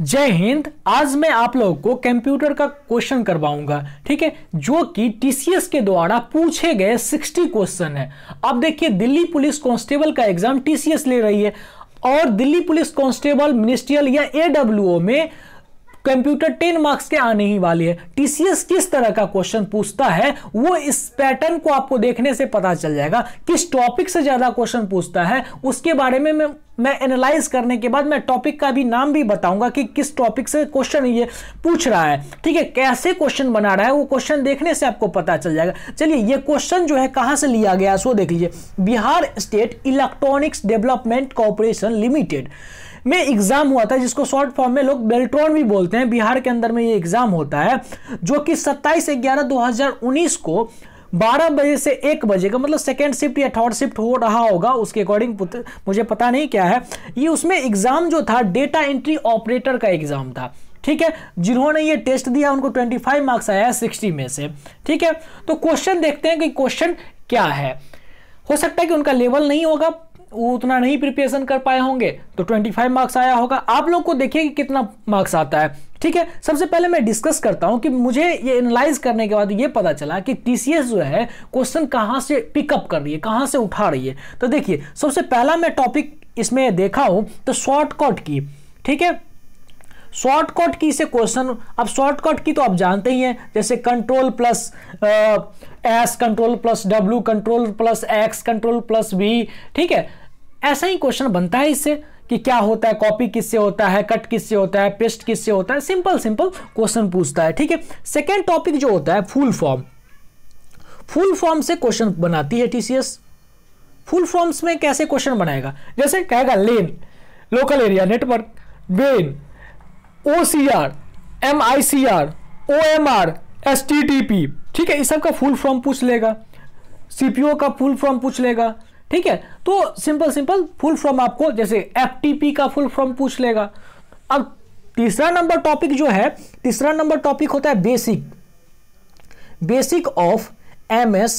जय हिंद आज मैं आप लोगों को कंप्यूटर का क्वेश्चन करवाऊंगा ठीक है जो कि टीसीएस के द्वारा पूछे गए 60 क्वेश्चन है अब देखिए दिल्ली पुलिस कांस्टेबल का एग्जाम टीसीएस ले रही है और दिल्ली पुलिस कांस्टेबल मिनिस्ट्रियल या एडब्ल्यूओ में कंप्यूटर टेन मार्क्स के आने ही वाली है टीसीएस किस तरह का क्वेश्चन पूछता है वो इस पैटर्न को आपको देखने से पता चल जाएगा किस टॉपिक से ज्यादा क्वेश्चन पूछता है उसके बारे में मैं मैं एनालाइज करने के बाद मैं टॉपिक का भी नाम भी बताऊंगा कि किस टॉपिक से क्वेश्चन ये पूछ रहा है ठीक है कैसे क्वेश्चन बना रहा है वो क्वेश्चन देखने से आपको पता चल जाएगा चलिए ये क्वेश्चन जो है कहाँ से लिया गया सो देख लीजिए Bihar state electronics development corporation limited में एग्जाम हुआ था जिसको शॉर्ट फॉर्म में लोग बेल्ट्रॉन भी बोलते हैं बिहार के अंदर में ये एग्जाम होता है जो कि सत्ताईस ग्यारह दो को 12 बजे से 1 बजे का मतलब सेकेंड शिफ्ट या थर्ड शिफ्ट हो रहा होगा उसके अकॉर्डिंग मुझे पता नहीं क्या है ये उसमें एग्ज़ाम जो था डेटा एंट्री ऑपरेटर का एग्ज़ाम था ठीक है जिन्होंने ये टेस्ट दिया उनको 25 मार्क्स आया है सिक्सटी में से ठीक है तो क्वेश्चन देखते हैं कि क्वेश्चन क्या है हो सकता है कि उनका लेवल नहीं होगा वो उतना नहीं प्रिपरेशन कर पाए होंगे तो 25 मार्क्स आया होगा आप लोग को देखिए कि कितना मार्क्स आता है ठीक है सबसे पहले मैं डिस्कस करता हूं कि मुझे ये एनालाइज करने के बाद ये पता चला कि टी जो है क्वेश्चन कहां से पिकअप कर रही है कहां से उठा रही है तो देखिए सबसे पहला मैं टॉपिक इसमें देखा हूं तो शॉर्टकट की ठीक है शॉर्टकट की से क्वेश्चन अब शॉर्टकट की तो आप जानते ही हैं जैसे control plus S control plus W control plus X control plus V ठीक है ऐसा ही क्वेश्चन बनता है इससे कि क्या होता है कॉपी किससे होता है कट किससे होता है पेस्ट किससे होता है सिंपल सिंपल क्वेश्चन पूछता है ठीक है सेकेंड टॉपिक जो होता है फुल फॉर्म फुल फॉर्म से क्वेश्चन बनाती है टीसीएस फुल फॉर्म्स में कैसे क्वेश्चन बनाएगा जैसे कहेगा लेन लोकल एरिया नेटवर्क वेन O C R M I C R O M R S T T P ठीक है इस सब का फुल फॉर्म पूछ लेगा सी पी ओ का फुल फॉर्म पूछ लेगा ठीक है तो सिंपल सिंपल फुल फॉर्म आपको जैसे एफ टी पी का फुल फॉर्म पूछ लेगा अब तीसरा नंबर टॉपिक जो है तीसरा नंबर टॉपिक होता है basic basic of M S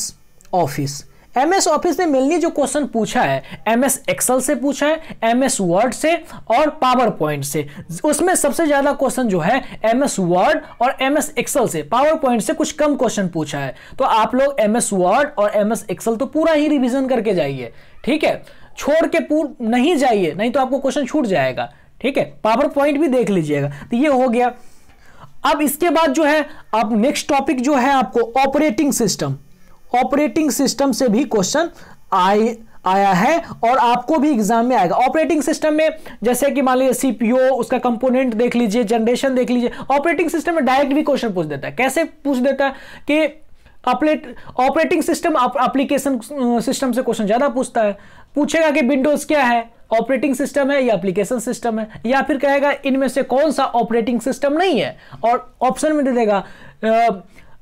office MS office ने मेनली जो क्वेश्चन पूछा है एमएस एक्सेल से पूछा है एमएस वर्ड से और पावर पॉइंट से उसमें सबसे ज्यादा क्वेश्चन जो है एमएस वर्ड और एमएस एक्सेल से पावर पॉइंट से कुछ कम क्वेश्चन पूछा है तो आप लोग एमएस वर्ड और एमएस एक्सेल तो पूरा ही रिविजन करके जाइए ठीक है छोड़ के पूर नहीं जाइए नहीं तो आपको क्वेश्चन छूट जाएगा ठीक है पावर पॉइंट भी देख लीजिएगा तो ये हो गया अब इसके बाद जो है अब नेक्स्ट टॉपिक जो है आपको ऑपरेटिंग सिस्टम ऑपरेटिंग सिस्टम से भी क्वेश्चन आए आया है और आपको भी एग्जाम में आएगा ऑपरेटिंग सिस्टम में जैसे कि मान लीजिए सीपीओ उसका कंपोनेंट देख लीजिए जनरेशन देख लीजिए ऑपरेटिंग सिस्टम में डायरेक्ट भी क्वेश्चन पूछ देता है कैसे पूछ देता है कि applet operating system application system से क्वेश्चन ज़्यादा पूछता है पूछेगा कि विंडोज़ क्या है ऑपरेटिंग सिस्टम है या एप्लीकेशन सिस्टम है या फिर कहेगा इनमें से कौन सा ऑपरेटिंग सिस्टम नहीं है और ऑप्शन में दे देगा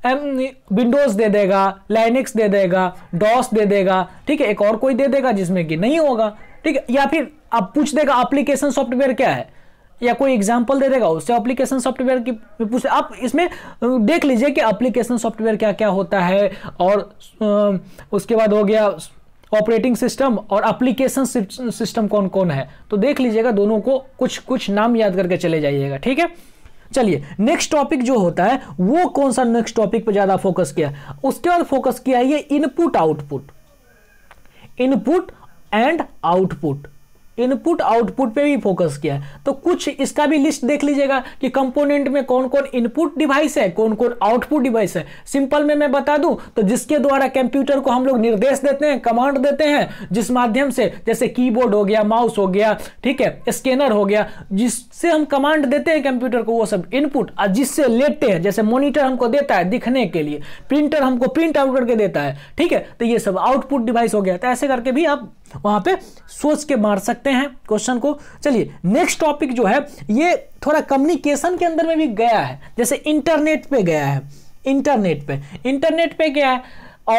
विंडोज दे देगा लाइनिक्स दे देगा डॉस दे देगा ठीक है एक और कोई दे देगा जिसमें कि नहीं होगा ठीक है या फिर आप पूछ देगा एप्लीकेशन सॉफ्टवेयर क्या है या कोई एग्जाम्पल दे देगा उससे एप्लीकेशन सॉफ्टवेयर की पूछ आप इसमें देख लीजिए कि एप्लीकेशन सॉफ्टवेयर क्या क्या होता है और उसके बाद हो गया ऑपरेटिंग सिस्टम और एप्लीकेशन सिस्टम कौन कौन है तो देख लीजिएगा दोनों को कुछ कुछ नाम याद करके चले जाइएगा ठीक है चलिए नेक्स्ट टॉपिक जो होता है वो कौन सा नेक्स्ट टॉपिक पर ज़्यादा फोकस किया उसके बाद फोकस किया है ये input output input and output input output पे भी फोकस किया है तो कुछ इसका भी लिस्ट देख लीजिएगा कि कंपोनेंट में कौन कौन इनपुट डिवाइस है कौन कौन आउटपुट डिवाइस है सिंपल में मैं बता दूं तो जिसके द्वारा कंप्यूटर को हम लोग निर्देश देते हैं कमांड देते हैं जिस माध्यम से जैसे कीबोर्ड हो गया माउस हो गया ठीक है स्कैनर हो गया जिससे हम कमांड देते हैं कंप्यूटर को वो सब इनपुट और जिससे लेते हैं जैसे मोनिटर हमको देता है दिखने के लिए प्रिंटर हमको प्रिंट आउट करके देता है ठीक है तो ये सब आउटपुट डिवाइस हो गया तो ऐसे करके भी आप वहां पे सोच के मार सकते हैं क्वेश्चन को चलिए नेक्स्ट टॉपिक जो है ये थोड़ा कम्युनिकेशन के अंदर में भी गया है जैसे इंटरनेट पे गया है इंटरनेट पे इंटरनेट पे गया है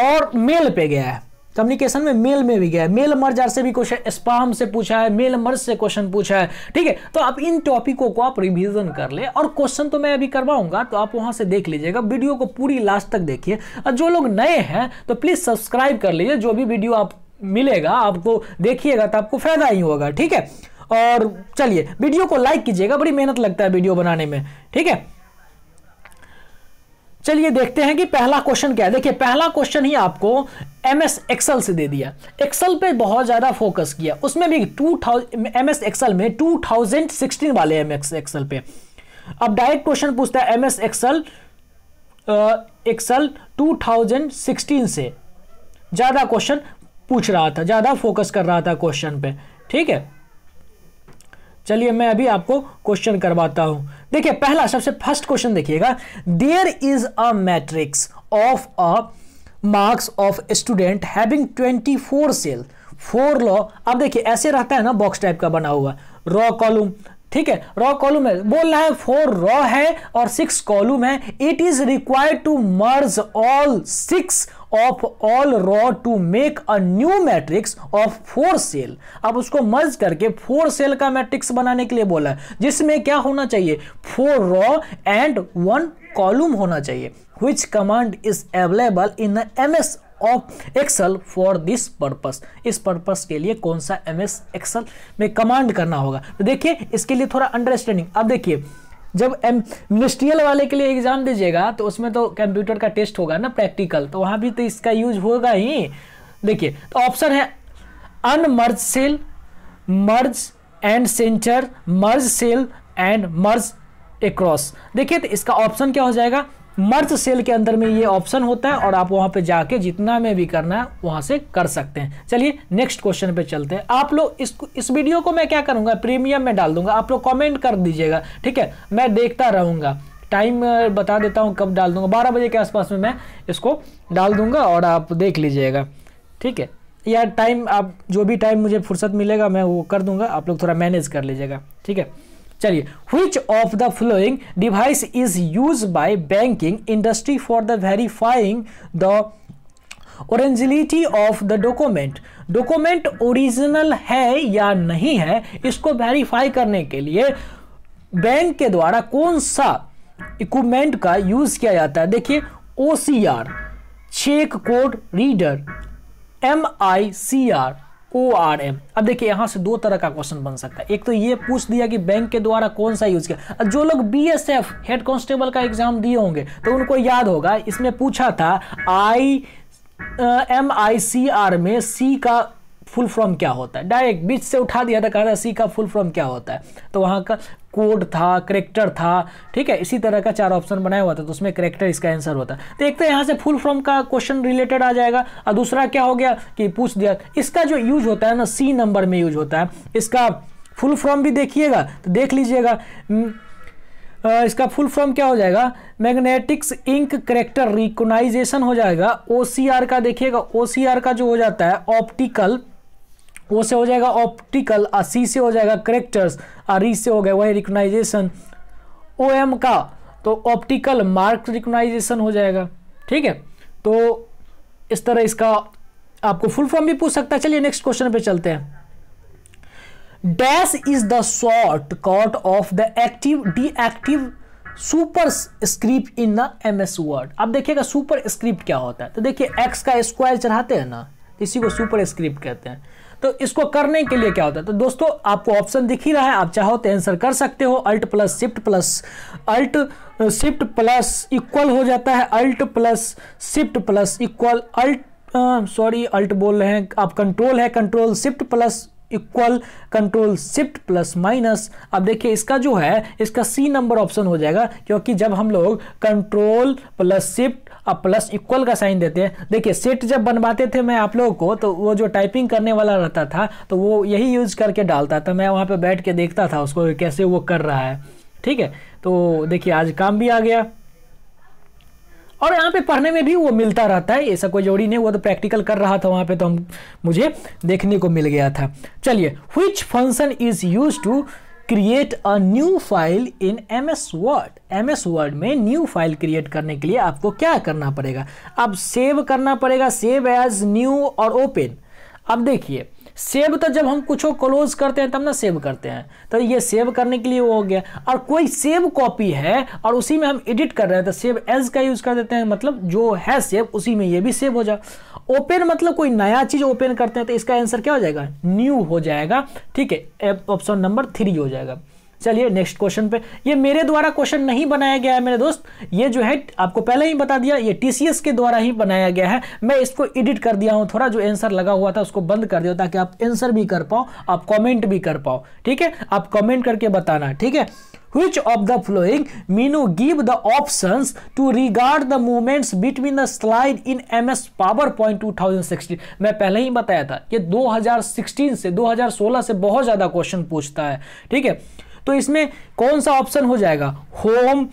और मेल पे गया है कम्युनिकेशन में मेल में भी गया है मेल मर्जर से भी क्वेश्चन स्पाम से पूछा है मेल मर्ज से क्वेश्चन पूछा है ठीक है तो आप इन टॉपिकों को आप रिवीजन कर ले और क्वेश्चन तो मैं अभी करवाऊंगा तो आप वहां से देख लीजिएगा वीडियो को पूरी लास्ट तक देखिए और जो लोग नए हैं तो प्लीज़ सब्सक्राइब कर लीजिए जो भी वीडियो आप मिलेगा आपको देखिएगा तो आपको फ़ायदा ही होगा ठीक है और चलिए वीडियो को लाइक कीजिएगा बड़ी मेहनत लगता है वीडियो बनाने में ठीक है चलिए देखते हैं कि पहला क्वेश्चन क्या है देखिए पहला क्वेश्चन ही आपको एम एस एक्सल से दे दिया एक्सल पे बहुत ज़्यादा फोकस किया उसमें भी two thousand M S Excel में टू थाउजेंड सिक्सटीन वाले एम एस एक्सल पे अब डायरेक्ट क्वेश्चन पूछता है M S Excel Excel two thousand sixteen से ज़्यादा क्वेश्चन पूछ रहा था ज़्यादा फोकस कर रहा था क्वेश्चन पे ठीक है चलिए मैं अभी आपको क्वेश्चन करवाता हूं देखिए पहला सबसे फर्स्ट क्वेश्चन देखिएगा there is a matrix of a marks of student having twenty four cell four row अब देखिए ऐसे रहता है ना बॉक्स टाइप का बना हुआ रॉ कॉलम ठीक है रॉ कॉलम है बोल रहा है फोर रॉ है और सिक्स कॉलम है it is required to merge all six of all row to make a new matrix of four cell अब उसको मर्ज करके फोर सेल का मैट्रिक्स बनाने के लिए बोला है जिसमें क्या होना चाहिए four row and one column होना चाहिए which command is available in M S of Excel for this purpose इस पर्पस के लिए कौन सा एम एस एक्सल में कमांड करना होगा तो देखिए इसके लिए थोड़ा अंडरस्टैंडिंग अब देखिए जब मिनिस्ट्रियल वाले के लिए एग्ज़ाम दीजिएगा तो उसमें तो कंप्यूटर का टेस्ट होगा ना प्रैक्टिकल तो वहां भी तो इसका यूज होगा ही देखिए तो ऑप्शन है unmerge cell merge and centre merge cell and merge across देखिए तो इसका ऑप्शन क्या हो जाएगा मर्ज सेल के अंदर में ये ऑप्शन होता है और आप वहाँ पे जाके जितना में भी करना है वहाँ से कर सकते हैं चलिए नेक्स्ट क्वेश्चन पे चलते हैं आप लोग इस इस वीडियो को मैं क्या करूँगा प्रीमियम में डाल दूंगा आप लोग कमेंट कर दीजिएगा ठीक है मैं देखता रहूँगा टाइम बता देता हूँ कब डाल दूंगा बारह बजे के आसपास में मैं इसको डाल दूंगा और आप देख लीजिएगा ठीक है या टाइम आप जो भी टाइम मुझे फुर्सत मिलेगा मैं वो कर दूंगा आप लोग थोड़ा मैनेज कर लीजिएगा ठीक है चलिए which of the following device is use by banking industry for the verifying the originality of the document document original है या नहीं है इसको वेरीफाई करने के लिए बैंक के द्वारा कौन सा इक्विपमेंट का यूज़ किया जाता है देखिए O C R check code reader M I C R O R M अब देखिए यहाँ से दो तरह का क्वेश्चन बन सकता है एक तो ये पूछ दिया कि बैंक के द्वारा कौन सा यूज किया जो लोग B S F head constable का एग्जाम दिए होंगे तो उनको याद होगा इसमें पूछा था I am I C are में सी का फुल फॉर्म क्या होता है डायरेक्ट बीच से उठा दिया था कह रहा सी का फुल फॉर्म क्या होता है तो वहाँ का कोड था करेक्टर था ठीक है इसी तरह का चार ऑप्शन बनाया हुआ था तो उसमें करेक्टर इसका आंसर होता है तो एक तो यहाँ से फुल फॉर्म का क्वेश्चन रिलेटेड आ जाएगा और दूसरा क्या हो गया कि पूछ दिया इसका जो यूज होता है ना सी नंबर में यूज होता है इसका फुल फॉर्म भी देखिएगा तो देख लीजिएगा हम्म, इसका फुल फॉर्म क्या हो जाएगा मैग्नेटिक्स इंक करेक्टर रिकोनाइजेशन हो जाएगा ओ का देखिएगा ओ का जो हो जाता है ऑप्टिकल ओ से हो जाएगा ऑप्टिकल आ सी से हो जाएगा करेक्टर्स और री से हो गया वही रिकोगनाइजेशन ओ एम का तो ऑप्टिकल मार्क रिकोगनाइजेशन हो जाएगा ठीक है तो इस तरह इसका आपको फुल फॉर्म भी पूछ सकता है चलिए नेक्स्ट क्वेश्चन पे चलते हैं dash is the short cut of the active deactive superscript in the M S Word अब देखिएगा सुपर स्क्रिप्ट क्या होता है तो देखिए एक्स का स्क्वायर चढ़ाते हैं ना इसी को सुपर स्क्रिप्ट कहते हैं तो इसको करने के लिए क्या होता है तो दोस्तों आपको ऑप्शन दिख ही रहा है आप चाहो तो आंसर कर सकते हो alt plus shift plus alt shift plus equal हो जाता है alt plus shift plus equal alt sorry alt बोल रहे हैं आप कंट्रोल है control shift plus equal control shift plus minus अब देखिए इसका जो है इसका सी नंबर ऑप्शन हो जाएगा क्योंकि जब हम लोग कंट्रोल प्लस शिफ्ट अब प्लस इक्वल का साइन देते हैं देखिए सेट जब बनवाते थे मैं आप लोगों को तो वो जो टाइपिंग करने वाला रहता था तो वो यही यूज करके डालता था मैं वहाँ पर बैठ के देखता था उसको कैसे वो कर रहा है ठीक है तो देखिए आज काम भी आ गया और यहाँ पे पढ़ने में भी वो मिलता रहता है ऐसा कोई जोड़ी नहीं वो तो प्रैक्टिकल कर रहा था वहाँ पे तो हम मुझे देखने को मिल गया था चलिए which function is use to create a new file in M S Word M S Word में न्यू फाइल क्रिएट करने के लिए आपको क्या करना पड़ेगा अब सेव करना पड़ेगा सेव एज न्यू और ओपन अब देखिए सेव तो जब हम कुछ क्लोज करते हैं तब ना सेव करते हैं तो ये सेव करने के लिए वो हो गया और कोई सेव कॉपी है और उसी में हम एडिट कर रहे हैं तो सेव एज का यूज़ कर देते हैं मतलब जो है सेव उसी में ये भी सेव हो जाए ओपन मतलब कोई नया चीज़ ओपन करते हैं तो इसका आंसर क्या हो जाएगा न्यू हो जाएगा ठीक है ऑप्शन नंबर थ्री हो जाएगा चलिए नेक्स्ट क्वेश्चन पे ये मेरे द्वारा क्वेश्चन नहीं बनाया गया है मेरे दोस्त ये जो है आपको पहले ही बता दिया ये टीसीएस के द्वारा ही बनाया गया है मैं इसको एडिट कर दिया हूं थोड़ा जो आंसर लगा हुआ था उसको बंद कर दिया ताकि आप आंसर भी कर पाओ आप कॉमेंट भी कर पाओ ठीक है आप कॉमेंट करके बताना ठीक है which of the following menu give the options to regard the movements between the slide in ms powerpoint 2016 मैं पहले ही बताया था कि 2016 से 2016 से बहुत ज्यादा क्वेश्चन पूछता है ठीक है तो इसमें कौन सा ऑप्शन हो जाएगा home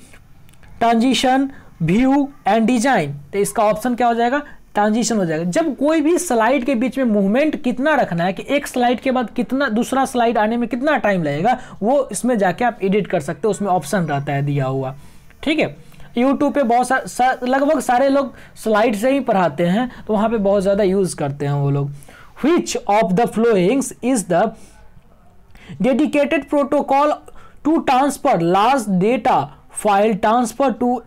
transition view and design तो इसका ऑप्शन क्या हो जाएगा ट्रांजिशन हो जाएगा जब कोई भी स्लाइड के बीच में मूवमेंट कितना रखना है कि एक स्लाइड के बाद कितना दूसरा स्लाइड आने में कितना टाइम लगेगा वो इसमें जाके आप एडिट कर सकते हो उसमें ऑप्शन रहता है दिया हुआ ठीक है यूट्यूब पे बहुत सा, सा लगभग सारे लोग स्लाइड से ही पढ़ाते हैं तो वहाँ पे बहुत ज़्यादा यूज़ करते हैं वो लोग which of the followings is the dedicated protocol to transfer large data file transfer to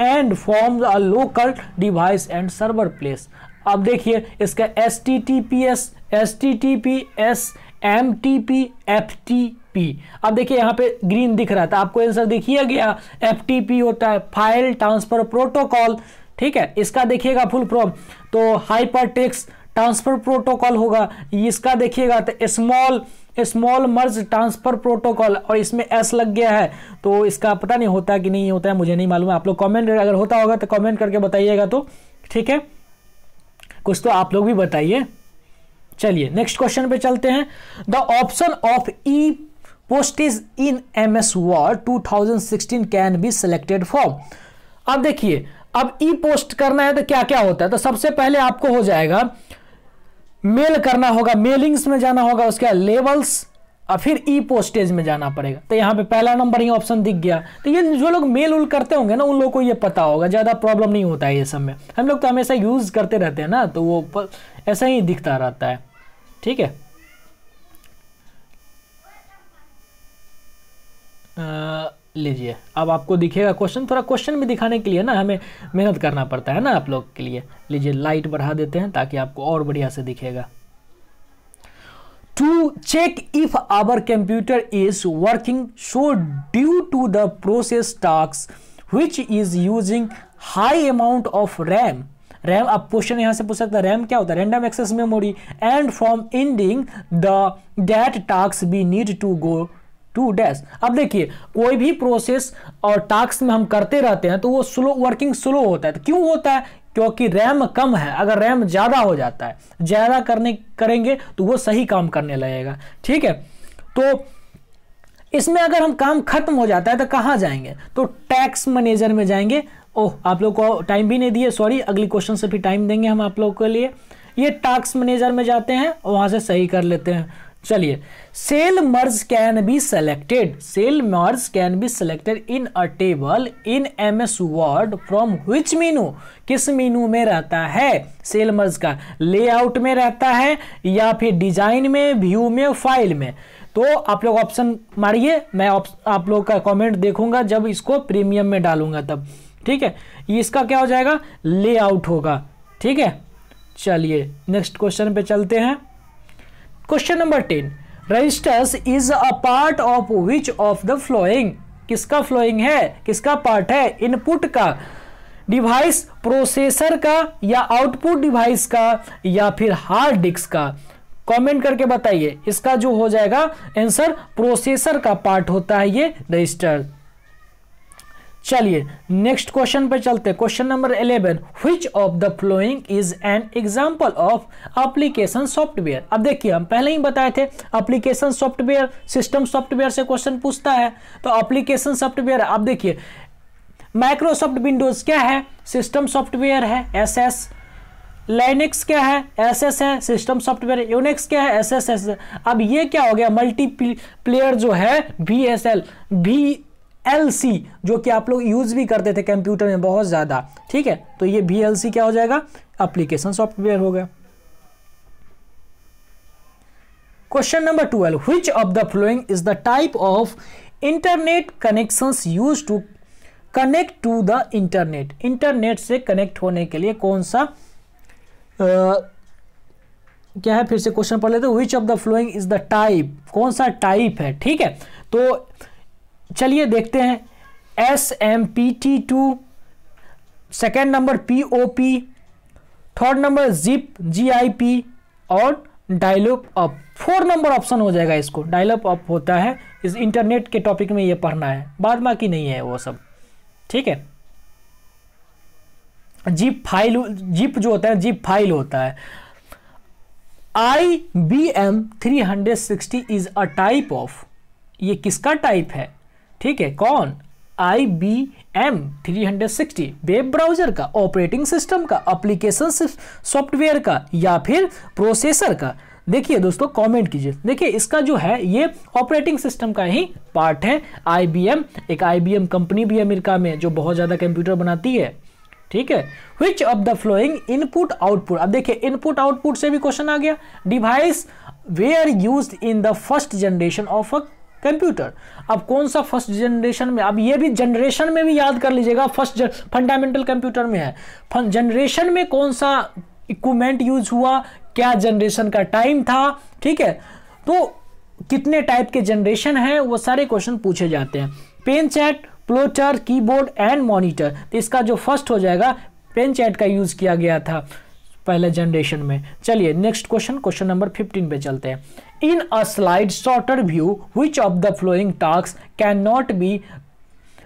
and from a local device and server place अब देखिए इसका S T T P S S T T P S M T P F T P अब देखिए यहाँ पे green दिख रहा था तो आपको आंसर देखिए गया एफ टी पी होता है फाइल ट्रांसफर प्रोटोकॉल ठीक है इसका देखिएगा फुल फॉर्म तो हाइपर टेक्स ट्रांसफर प्रोटोकॉल होगा इसका देखिएगा तो small small merge transfer protocol और इसमें एस लग गया है तो इसका पता नहीं होता कि नहीं होता है मुझे नहीं मालूम आप लोग कॉमेंट अगर होता होगा तो कॉमेंट करके बताइएगा तो ठीक है कुछ तो आप लोग भी बताइए चलिए नेक्स्ट क्वेश्चन पे चलते हैं the option of E postage in M S Word two thousand sixteen can be selected from अब देखिए अब ई e पोस्ट करना है तो क्या क्या होता है तो सबसे पहले आपको हो जाएगा मेल करना होगा मेलिंग्स में जाना होगा उसके लेबल्स और फिर ई पोस्टेज में जाना पड़ेगा तो यहाँ पे पहला नंबर ही ऑप्शन दिख गया तो ये जो लोग मेल उल करते होंगे ना उन लोगों को ये पता होगा ज़्यादा प्रॉब्लम नहीं होता है ये सब में हम लोग तो हमेशा यूज़ करते रहते हैं ना तो वो ऐसा ही दिखता रहता है ठीक है आ, लीजिए अब आपको दिखेगा क्वेश्चन थोड़ा क्वेश्चन भी दिखाने के लिए ना हमें मेहनत करना पड़ता है ना आप लोग के लिए लीजिए लाइट बढ़ा देते हैं ताकि आपको और बढ़िया से दिखेगा to check if our computer is working so due to the process task which is using high amount of RAM RAM अब क्वेश्चन यहां से पूछ सकता है रैम क्या होता है random access memory and from ending the that task be need to go to dash अब देखिए कोई भी प्रोसेस और टास्क में हम करते रहते हैं तो वो स्लो वर्किंग स्लो होता है तो क्यों होता है क्योंकि रैम कम है अगर रैम ज़्यादा हो जाता है ज़्यादा करने करेंगे तो वो सही काम करने लगेगा ठीक है तो इसमें अगर हम काम खत्म हो जाता है तो कहाँ जाएंगे तो टैक्स मैनेजर में जाएंगे ओह आप लोग को टाइम भी नहीं दिए सॉरी अगली क्वेश्चन से भी टाइम देंगे हम आप लोगों के लिए ये टास्क मैनेजर में जाते हैं वहां वहाँ से सही कर लेते हैं चलिए cell merge can be selected cell merge can be selected in a table in M S Word from which menu किस मीनू में रहता है सेल मर्ज का लेआउट में रहता है या फिर डिजाइन में व्यू में फाइल में तो आप लोग ऑप्शन मारिए मैं आप लोग का कमेंट देखूंगा जब इसको प्रीमियम में डालूंगा तब ठीक है इसका क्या हो जाएगा लेआउट होगा ठीक है चलिए नेक्स्ट क्वेश्चन पे चलते हैं question number ten registers is a part of which of the following किसका फ्लोइंग है किसका पार्ट है इनपुट का डिवाइस प्रोसेसर का या आउटपुट डिवाइस का या फिर हार्ड डिस्क का कमेंट करके बताइए इसका जो हो जाएगा आंसर प्रोसेसर का पार्ट होता है ये रजिस्टर चलिए नेक्स्ट क्वेश्चन पर चलते question number eleven which of the following is an example of application software अब देखिए हम पहले ही बताए थे अप्लीकेशन सॉफ्टवेयर सिस्टम सॉफ्टवेयर से क्वेश्चन पूछता है तो अप्लीकेशन सॉफ्टवेयर आप देखिए माइक्रोसॉफ्ट विंडोज क्या है सिस्टम सॉफ्टवेयर है एस एस लाइनिक्स क्या है एस एस है सिस्टम सॉफ्टवेयर यूनिक्स क्या है एस एस एस अब ये क्या हो गया मल्टीप्ली प्लेयर जो है B S L V L C जो कि आप लोग यूज़ भी करते थे कंप्यूटर में बहुत ज़्यादा ठीक है तो ये बी एल सी क्या हो जाएगा अप्लीकेशन सॉफ्टवेयर हो गया question number twelve which of the following is the type of internet connection use to connect to the internet internet से कनेक्ट होने के लिए कौन सा आ, क्या है फिर से क्वेश्चन पढ़ लेते which of the following is the type कौन सा टाइप है ठीक है तो चलिए देखते हैं S M P T two second number P O P third number zip G I P और dialup up four number option हो जाएगा इसको डायलोप अप होता है इस इंटरनेट के टॉपिक में ये पढ़ना है बाद बाकी नहीं है वो सब ठीक है जीप फाइल जीप जो होता है जीप फाइल होता है I B M three hundred sixty is a type of ये किसका टाइप है ठीक है कौन I B M three hundred sixty web browser का ऑपरेटिंग सिस्टम का अप्लीकेशन सॉफ्टवेयर का या फिर प्रोसेसर का देखिए दोस्तों कमेंट कीजिए देखिए इसका जो है ये ऑपरेटिंग सिस्टम का ही पार्ट है आईबीएम एक आईबीएम कंपनी भी अमेरिका में जो बहुत ज़्यादा कंप्यूटर बनाती है ठीक है which of the following input output अब देखिए इनपुट आउटपुट से भी क्वेश्चन आ गया device we are use in the first generation of a computer अब कौन सा फर्स्ट जनरेशन में अब ये भी जनरेशन में भी याद कर लीजिएगा फर्स्ट फंडामेंटल कंप्यूटर में है जनरेशन में कौन सा इक्विपमेंट यूज हुआ क्या जनरेशन का टाइम था ठीक है तो कितने टाइप के जनरेशन हैं वो सारे क्वेश्चन पूछे जाते हैं pen chat plotter keyboard and monitor तो इसका जो फर्स्ट हो जाएगा पेन चैट का यूज़ किया गया था पहले जनरेशन में चलिए next question question number fifteen पे चलते हैं in a slide sorter view which of the following task can not be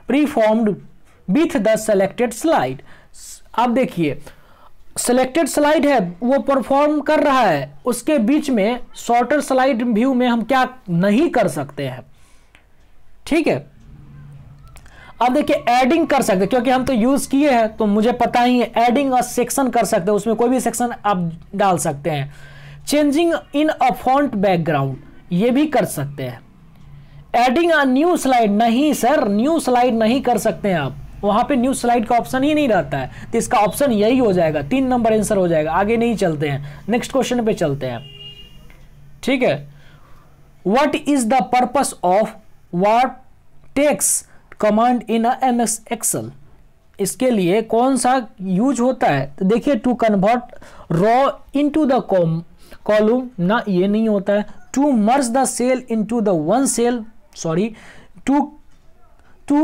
performed with the selected slide आप देखिए सेलेक्टेड स्लाइड है वो परफॉर्म कर रहा है उसके बीच में शॉर्टर स्लाइड व्यू में हम क्या नहीं कर सकते हैं ठीक है अब देखिए एडिंग कर सकते क्योंकि हम तो यूज किए हैं तो मुझे पता ही है एडिंग और सेक्शन कर सकते हैं उसमें कोई भी सेक्शन आप डाल सकते हैं changing in a font background ये भी कर सकते हैं एडिंग अ न्यू स्लाइड नहीं सर न्यू स्लाइड नहीं कर सकते हैं आप वहां पे न्यू स्लाइड का ऑप्शन ही नहीं रहता है तो इसका ऑप्शन यही हो जाएगा तीन नंबर आंसर हो जाएगा आगे नहीं चलते हैं नेक्स्ट क्वेश्चन पे चलते हैं ठीक है what is the purpose of wrap text command in M S Excel इसके लिए कौन सा यूज होता है तो देखिए to convert row in to the com column ना ये नहीं होता है to merge the cell in to the one cell sorry to to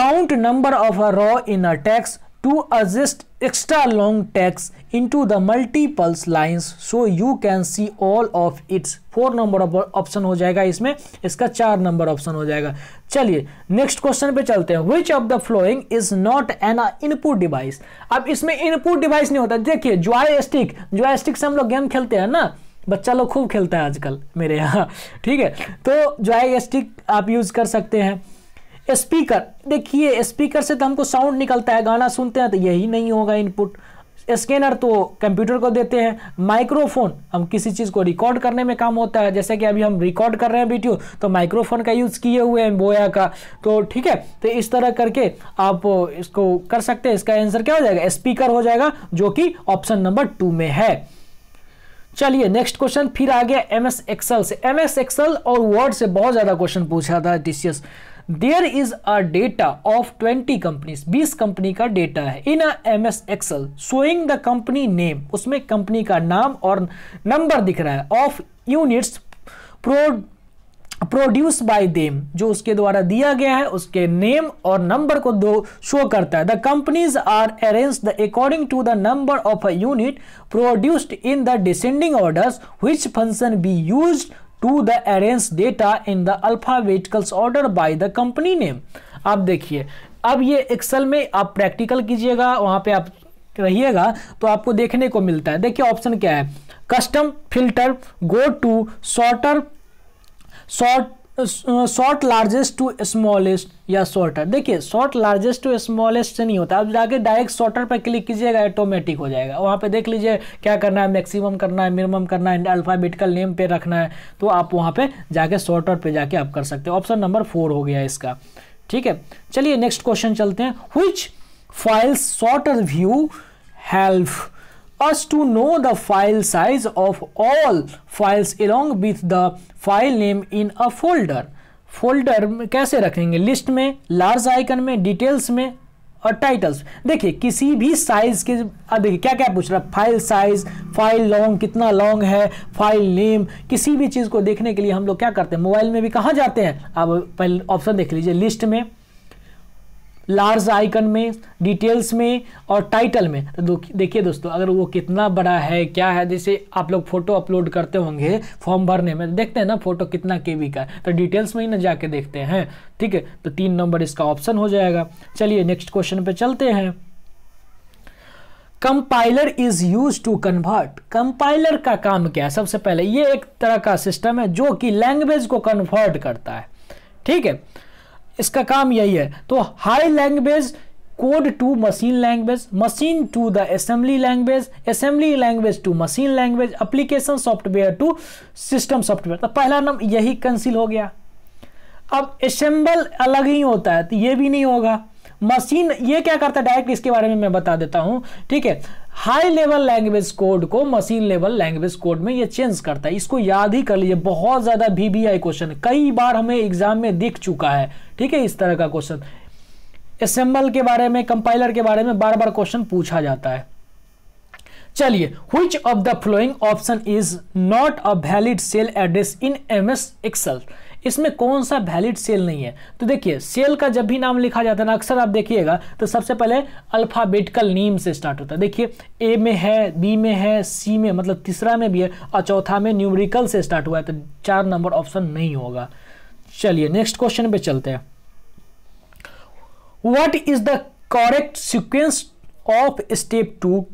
count number of a row in a text to adjust extra long text into the multiples lines so you can see all of its four number option हो जाएगा इसमें इसका चार number option हो जाएगा चलिए next question पे चलते हैं which of the following is not an input device अब इसमें इनपुट डिवाइस नहीं होता देखिए ज्वाई स्टिक स्टिक से हम लोग गेम खेलते हैं ना बच्चा लोग खूब खेलता है आजकल मेरे यहाँ ठीक है तो ज्वाई स्टिक आप यूज कर सकते हैं स्पीकर देखिए स्पीकर से तो हमको साउंड निकलता है गाना सुनते हैं तो यही नहीं होगा इनपुट स्कैनर तो कंप्यूटर को देते हैं माइक्रोफोन हम किसी चीज़ को रिकॉर्ड करने में काम होता है जैसे कि अभी हम रिकॉर्ड कर रहे हैं वीडियो तो माइक्रोफोन का यूज़ किए हुए हैं बोया का तो ठीक है तो इस तरह करके आप इसको कर सकते हैं इसका आंसर क्या हो जाएगा स्पीकर हो जाएगा जो कि ऑप्शन नंबर टू में है चलिए नेक्स्ट क्वेश्चन फिर आ गया एम एस से एम एस और वर्ड से बहुत ज़्यादा क्वेश्चन पूछा था TCS there is a data of 20 companies 20 company का डेटा है in M S Excel showing the company name उसमें कंपनी का नाम और नंबर दिख रहा है of units pro produce by them जो उसके द्वारा दिया गया है उसके नेम और नंबर को दो शो करता है the companies are arrange the according to the number of a unit produced in the descending orders which function be use to the arrange data in the verticals order by the company name आप देखिए अब ये Excel में आप practical कीजिएगा वहाँ पे आप रहिएगा तो आपको देखने को मिलता है देखिए ऑप्शन क्या है custom filter go to sorter sort sort largest to smallest या शॉर्टर देखिए शॉर्ट लार्जेस्ट टू स्मॉलेस्ट से नहीं होता आप जाके डायरेक्ट शॉर्टर पर क्लिक कीजिएगा ऑटोमेटिक हो जाएगा वहाँ पे देख लीजिए क्या करना है मैक्सिमम करना है मिनिमम करना है अल्फ़ाबेटिकल नेम पे रखना है तो आप वहाँ पे जाके शॉर्टर पे जाके आप कर सकते हो ऑप्शन नंबर फोर हो गया इसका ठीक है चलिए नेक्स्ट क्वेश्चन चलते हैं which files sorter view help us to know the file size of all files along with the file name in a folder folder में कैसे रखेंगे लिस्ट में लार्ज आइकन में डिटेल्स में और टाइटल्स देखिए किसी भी साइज़ के अब देखिए क्या क्या पूछ रहा है फाइल साइज़ फाइल लॉन्ग कितना लॉन्ग है फाइल नेम किसी भी चीज़ को देखने के लिए हम लोग क्या करते हैं मोबाइल में भी कहाँ जाते हैं अब पहले ऑप्शन देख लीजिए लिस्ट में लार्ज आइकन में डिटेल्स में और टाइटल में तो देखिए दोस्तों अगर वो कितना बड़ा है क्या है जैसे आप लोग फोटो अपलोड करते होंगे फॉर्म भरने में देखते हैं ना फोटो कितना के बी का है तो डिटेल्स में ही ना जाके देखते हैं ठीक है तो तीन नंबर इसका ऑप्शन हो जाएगा चलिए नेक्स्ट क्वेश्चन पे चलते हैं compiler is use to convert compiler का काम क्या है सबसे पहले ये एक तरह का सिस्टम है जो कि लैंग्वेज को कन्वर्ट करता है ठीक है इसका काम यही है तो high language code to machine language machine to the assembly language assembly language to machine language application software to system software तो पहला नाम यही कंसिल हो गया अब असेंबल अलग ही होता है तो ये भी नहीं होगा मशीन ये क्या करता है डायरेक्ट इसके बारे में मैं बता देता हूं ठीक है हाई लेवल लैंग्वेज कोड को मशीन लेवल लैंग्वेज कोड में ये चेंज करता है इसको याद ही कर लीजिए बहुत ज़्यादा वीबीआई क्वेश्चन कई बार हमें एग्जाम में दिख चुका है ठीक है इस तरह का क्वेश्चन असेंबल के बारे में कंपाइलर के बारे में बार बार क्वेश्चन पूछा जाता है चलिए which of the following option is not a valid cell address in M S इसमें कौन सा वैलिड सेल नहीं है तो देखिए सेल का जब भी नाम लिखा जाता है ना अक्सर आप देखिएगा तो सबसे पहले अल्फ़ाबेटिकल नेम से स्टार्ट होता है देखिए ए में है बी में है सी में मतलब तीसरा में भी है और चौथा में न्यूमरिकल से स्टार्ट हुआ है तो चार नंबर ऑप्शन नहीं होगा चलिए नेक्स्ट क्वेश्चन पे चलते हैं what is the correct sequence of step to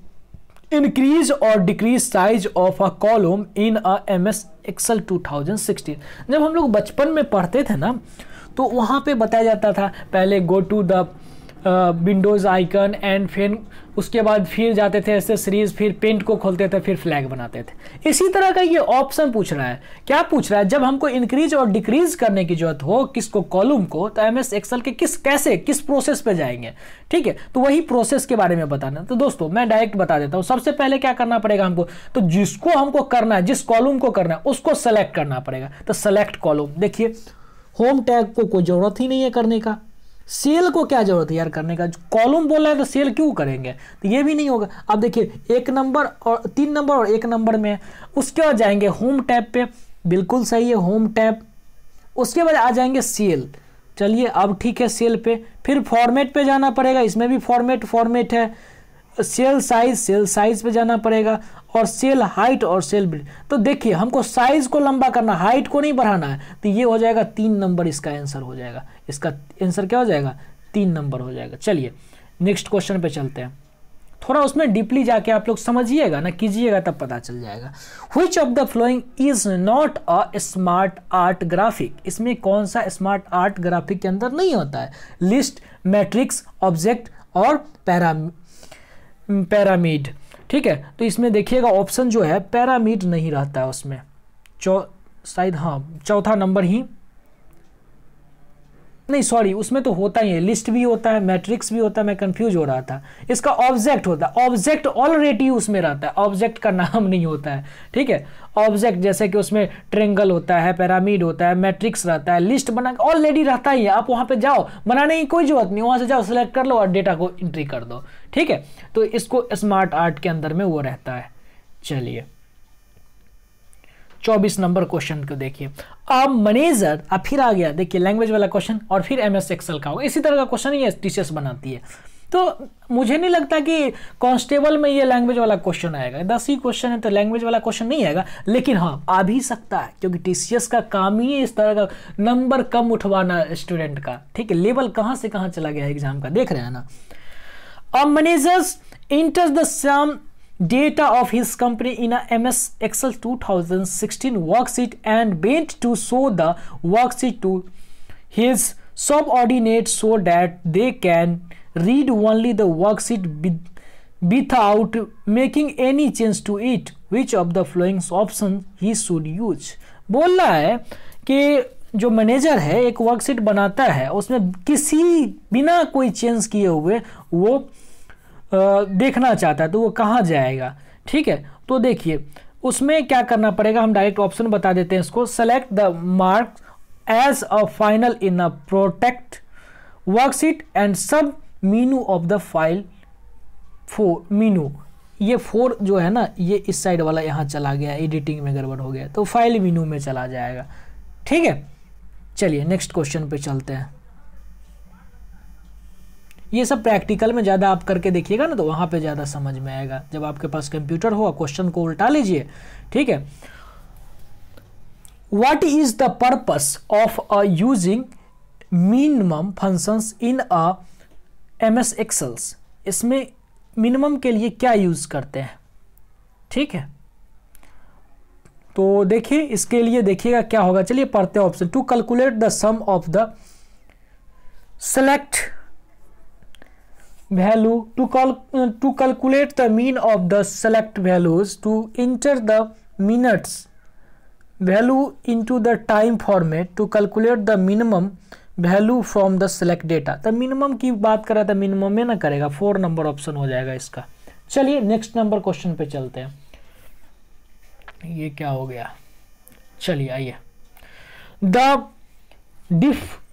increase और decrease size of a column in a M S Excel two thousand sixteen जब हम लोग बचपन में पढ़ते थे ना तो वहाँ पे बताया जाता था पहले go to the Windows icon and फिर उसके बाद फिर जाते थे ऐसे सीरीज फिर पेंट को खोलते थे फिर फ्लैग बनाते थे इसी तरह का ये ऑप्शन पूछ रहा है क्या पूछ रहा है जब हमको इंक्रीज और डिक्रीज करने की जरूरत हो किसको कॉलम को तो एम एस एक्सल के किस कैसे किस प्रोसेस पे जाएंगे ठीक है तो वही प्रोसेस के बारे में बताना तो दोस्तों मैं डायरेक्ट बता देता हूँ सबसे पहले क्या करना पड़ेगा हमको तो जिसको हमको करना है जिस कॉलम को करना है उसको सेलेक्ट करना पड़ेगा तो सेलेक्ट कॉलम देखिए होम टैग को कोई ज़रूरत ही नहीं है करने का सेल को क्या जरूरत है यार करने का कॉलम रहे है तो सेल क्यों करेंगे तो ये भी नहीं होगा अब देखिए एक नंबर और तीन नंबर और एक नंबर में उसके बाद जाएंगे होम टैप पे बिल्कुल सही है होम टैप उसके बाद आ जाएंगे सेल चलिए अब ठीक है सेल पे फिर फॉर्मेट पे जाना पड़ेगा इसमें भी फॉर्मेट फॉर्मेट है सेल साइज सेल साइज पे जाना पड़ेगा और सेल हाइट और सेल ब्रिड तो देखिए हमको साइज को लंबा करना हाइट को नहीं बढ़ाना है तो ये हो जाएगा तीन नंबर इसका आंसर हो जाएगा इसका आंसर क्या हो जाएगा तीन नंबर हो जाएगा चलिए नेक्स्ट क्वेश्चन पे चलते हैं थोड़ा उसमें डीपली जाके आप लोग समझिएगा ना कीजिएगा तब पता चल जाएगा which of the following is not a smart art graphic इसमें कौन सा स्मार्ट आर्ट ग्राफिक के अंदर नहीं होता है लिस्ट मैट्रिक्स ऑब्जेक्ट और पैरामी पैरामिड हम्म, ठीक है तो इसमें देखिएगा ऑप्शन जो है पैरामिड नहीं रहता है उसमें चौ शायद हाँ चौथा नंबर ही नहीं सॉरी उसमें तो होता ही है लिस्ट भी होता है मैट्रिक्स भी होता है मैं कंफ्यूज हो रहा था इसका ऑब्जेक्ट होता है ऑब्जेक्ट ऑलरेडी उसमें रहता है ऑब्जेक्ट का नाम नहीं होता है ठीक है ऑब्जेक्ट जैसे कि उसमें ट्रेंगल होता है पैरामीड होता है मैट्रिक्स रहता है लिस्ट बना ऑलरेडी रहता ही है आप वहाँ पर जाओ बनाने की कोई जरूरत नहीं वहाँ से जाओ सेलेक्ट कर लो और डेटा को एंट्री कर दो ठीक है तो इसको स्मार्ट आर्ट के अंदर में वो रहता है चलिए चौबीस नंबर क्वेश्चन को देखिए अब मैनेजर अब फिर आ गया देखिए लैंग्वेज वाला क्वेश्चन और फिर एम एस एक्सएल का होगा इसी तरह का क्वेश्चन ये टीचर्स बनाती है तो मुझे नहीं लगता कि कांस्टेबल में ये लैंग्वेज वाला क्वेश्चन आएगा दस ही क्वेश्चन है तो लैंग्वेज वाला क्वेश्चन नहीं आएगा लेकिन हाँ आ भी सकता है क्योंकि टीसीएस का काम ही इस तरह का नंबर कम उठवाना स्टूडेंट का ठीक है लेवल कहाँ से कहाँ चला गया है एग्जाम का देख रहे हैं ना a managers enters the some data of his company in a MS Excel 2016 worksheet and went to show the worksheet to his subordinate so that they can read only the worksheet without making any change to it which of the following option he should use बोल रहा है कि जो manager है एक worksheet बनाता है उसमें किसी बिना कोई चेंज किए हुए वो देखना चाहता है तो वो कहाँ जाएगा ठीक है तो देखिए उसमें क्या करना पड़ेगा हम डायरेक्ट ऑप्शन बता देते हैं इसको select the mark as a final in a protect worksheet and sub menu of the file four menu ये फोर जो है ना ये इस साइड वाला यहाँ चला गया एडिटिंग में गड़बड़ हो गया तो फाइल मीनू में चला जाएगा ठीक है चलिए नेक्स्ट क्वेश्चन पे चलते हैं ये सब प्रैक्टिकल में ज़्यादा आप करके देखिएगा ना तो वहाँ पे ज़्यादा समझ में आएगा जब आपके पास कंप्यूटर हो क्वेश्चन को उल्टा लीजिए ठीक है is the purpose of a using minimum function in a M S Excels इसमें मिनिमम के लिए क्या यूज करते हैं ठीक है तो देखिए इसके लिए देखिएगा क्या होगा चलिए पढ़ते हैं option to calculate the sum of the select value to कल to calculate the mean of the select values to enter the minutes value in to the time format to calculate the minimum value from the select data तो minimum की बात करें तो minimum में ना करेगा four number option हो जाएगा इसका चलिए नेक्स्ट नंबर क्वेश्चन पे चलते हैं ये क्या हो गया चलिए आइए the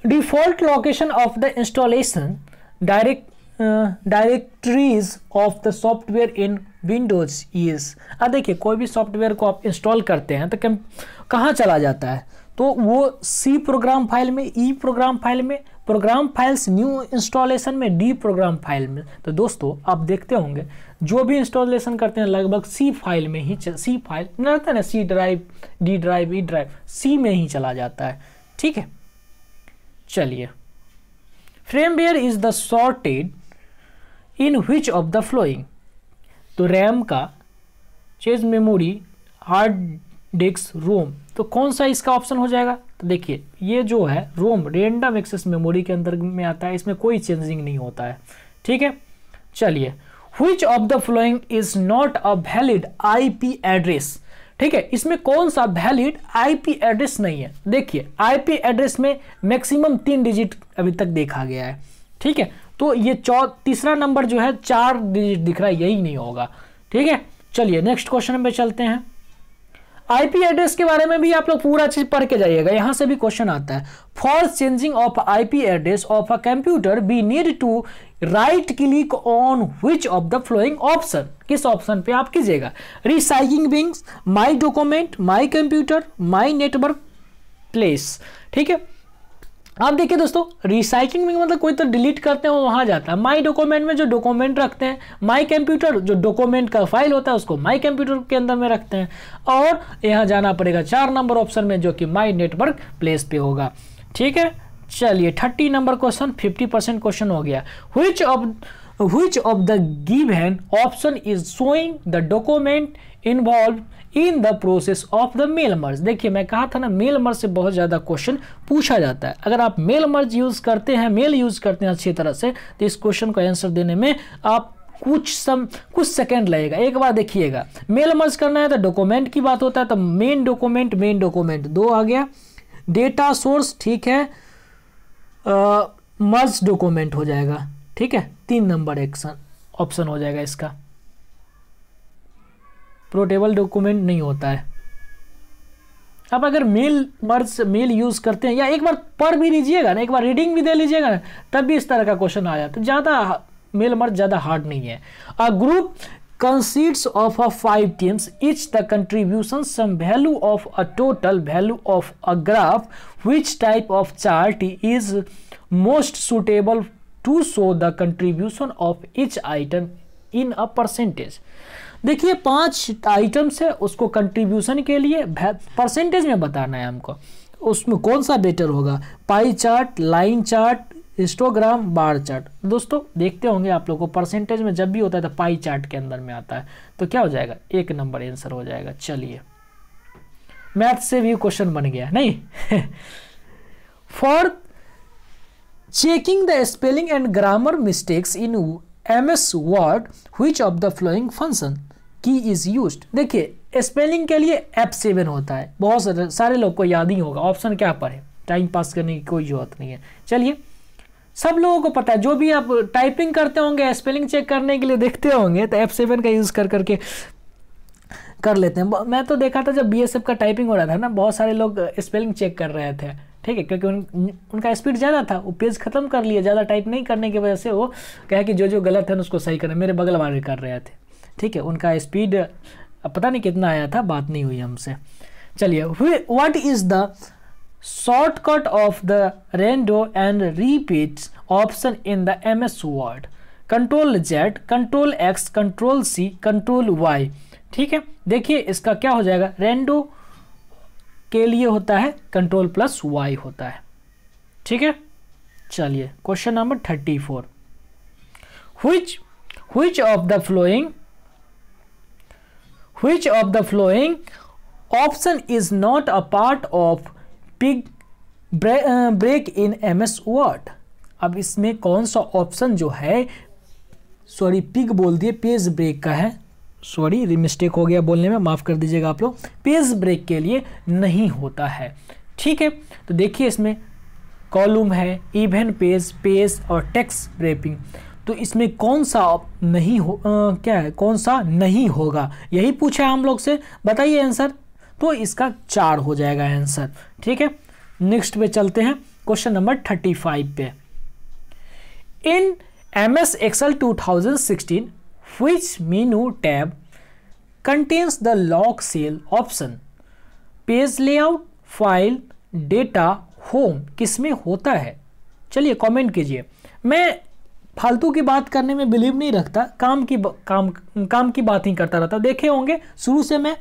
default location of the installation direct directories of the software in Windows is अब देखिए कोई भी सॉफ्टवेयर को आप इंस्टॉल करते हैं तो कहाँ चला जाता है तो वो सी प्रोग्राम फाइल में ई e प्रोग्राम फाइल में प्रोग्राम फाइल्स न्यू इंस्टॉलेशन में डी प्रोग्राम फाइल में तो दोस्तों आप देखते होंगे जो भी इंस्टॉलेशन करते हैं लगभग सी फाइल में ही सी फाइल रहता है ना C drive D drive E drive C में ही चला जाता है ठीक है चलिए firmware is the sorted in which of the following तो रैम का cache memory hard disk ROM तो कौन सा इसका ऑप्शन हो जाएगा तो देखिए ये जो है रोम रेंडम एक्सेस मेमोरी के अंदर में आता है इसमें कोई चेंजिंग नहीं होता है ठीक है चलिए of the following is not a valid I P address ठीक है इसमें कौन सा वैलिड आईपी एड्रेस नहीं है देखिए आईपी एड्रेस में मैक्सिमम तीन डिजिट अभी तक देखा गया है ठीक है तो ये चौ तीसरा नंबर जो है चार डिजिट दिख रहा है यही नहीं होगा ठीक है चलिए नेक्स्ट क्वेश्चन पे चलते हैं आईपी एड्रेस के बारे में भी आप लोग पूरा चीज पढ़ के जाइएगा यहां से भी क्वेश्चन आता है for changing of IP address of a computer we need to right click on which of the following option किस ऑप्शन पे आप कीजिएगा रिसाइकिंग विंग्स my document my computer my network place ठीक है आप देखिए दोस्तों रिसाइकलिंग में मतलब कोई तो डिलीट करते हैं वहां वहाँ जाता है माई डॉक्यूमेंट में जो डॉक्यूमेंट रखते हैं माई कंप्यूटर जो डॉक्यूमेंट का फाइल होता है उसको माई कंप्यूटर के अंदर में रखते हैं और यहाँ जाना पड़ेगा चार नंबर ऑप्शन में जो कि माई नेटवर्क प्लेस पे होगा ठीक है चलिए thirty number question fifty percent question हो गया which of which of the given option is showing the document involve in the process of the mail merge देखिए मैं कहा था ना मेल मर्ज से बहुत ज़्यादा क्वेश्चन पूछा जाता है अगर आप मेल मर्ज यूज़ करते हैं मेल यूज़ करते हैं अच्छी तरह से तो इस क्वेश्चन को आंसर देने में आप कुछ सम कुछ सेकंड लगेगा एक बार देखिएगा मेल मर्ज करना है तो डॉक्यूमेंट की बात होता है तो मेन डॉक्यूमेंट मेन डॉक्यूमेंट दो आ गया डेटा सोर्स ठीक है मर्ज डॉक्यूमेंट हो जाएगा ठीक है तीन नंबर एक्शन ऑप्शन हो जाएगा इसका प्रोटेबल डॉक्यूमेंट नहीं होता है अब अगर मेल मर्ज मेल यूज करते हैं या एक बार पढ़ भी लीजिएगा ना एक बार रीडिंग भी दे लीजिएगा ना तब भी इस तरह का क्वेश्चन आया तो ज्यादा मेल मर्ज ज्यादा हार्ड नहीं है a group consists of a five teams each the contribution some value of a total value of a graph which type of chart is most suitable to show the contribution of each item in a percentage देखिए पांच items है उसको contribution के लिए percentage में बताना है हमको उसमें कौन सा बेटर होगा pie chart line chart histogram bar chart दोस्तों देखते होंगे आप लोग को परसेंटेज में जब भी होता है तो पाई चार्ट के अंदर में आता है तो क्या हो जाएगा एक नंबर आंसर हो जाएगा चलिए मैथ से भी क्वेश्चन बन गया नहीं for checking the spelling and grammar mistakes in M S Word which of the following function key is use देखिए स्पेलिंग के लिए एप सेवन होता है बहुत सारे सारे लोग को याद ही होगा ऑप्शन क्या पर है टाइम पास करने की कोई ज़रूरत नहीं है चलिए सब लोगों को पता है जो भी आप टाइपिंग करते होंगे स्पेलिंग चेक करने के लिए देखते होंगे तो एफ सेवन का यूज़ कर करके कर लेते हैं मैं तो देखा था जब बी का टाइपिंग हो रहा था ना बहुत सारे लोग स्पेलिंग चेक कर रहे थे ठीक है क्योंकि उन उनका स्पीड ज़्यादा था वो पेज ख़त्म कर लिया ज़्यादा टाइप नहीं करने की वजह से वो कहे कि जो जो गलत है उसको सही करें मेरे बगल वाले कर रहे थे ठीक है उनका स्पीड पता नहीं कितना आया था बात नहीं हुई हमसे चलिए what is the shortcut of the redo and and option in the M S Word control Z control X control C control Y ठीक है देखिए इसका क्या हो जाएगा रेंडो के लिए होता है कंट्रोल प्लस वाई होता है ठीक है चलिए question number thirty four which which of the following which of the following option is not a part of page break in M S Word अब इसमें कौन सा ऑप्शन जो है सॉरी पिग बोल दिए पेज ब्रेक का है सॉरी मिस्टेक हो गया बोलने में माफ़ कर दीजिएगा आप लोग पेज ब्रेक के लिए नहीं होता है ठीक है तो देखिए इसमें कॉलम है इवेंट पेज पेज और टेक्स्ट ब्रेपिंग तो इसमें कौन सा नहीं हो आ, क्या है कौन सा नहीं होगा यही पूछा हम लोग से बताइए आंसर तो इसका चार हो जाएगा आंसर ठीक है नेक्स्ट पे चलते हैं क्वेश्चन नंबर थर्टी फाइव पे in M S Excel two thousand sixteen which menu tab contains the lock cell option page layout file data home किसमें होता है चलिए कमेंट कीजिए मैं फालतू की बात करने में बिलीव नहीं रखता काम की काम काम की बात ही करता रहता देखे होंगे शुरू से मैं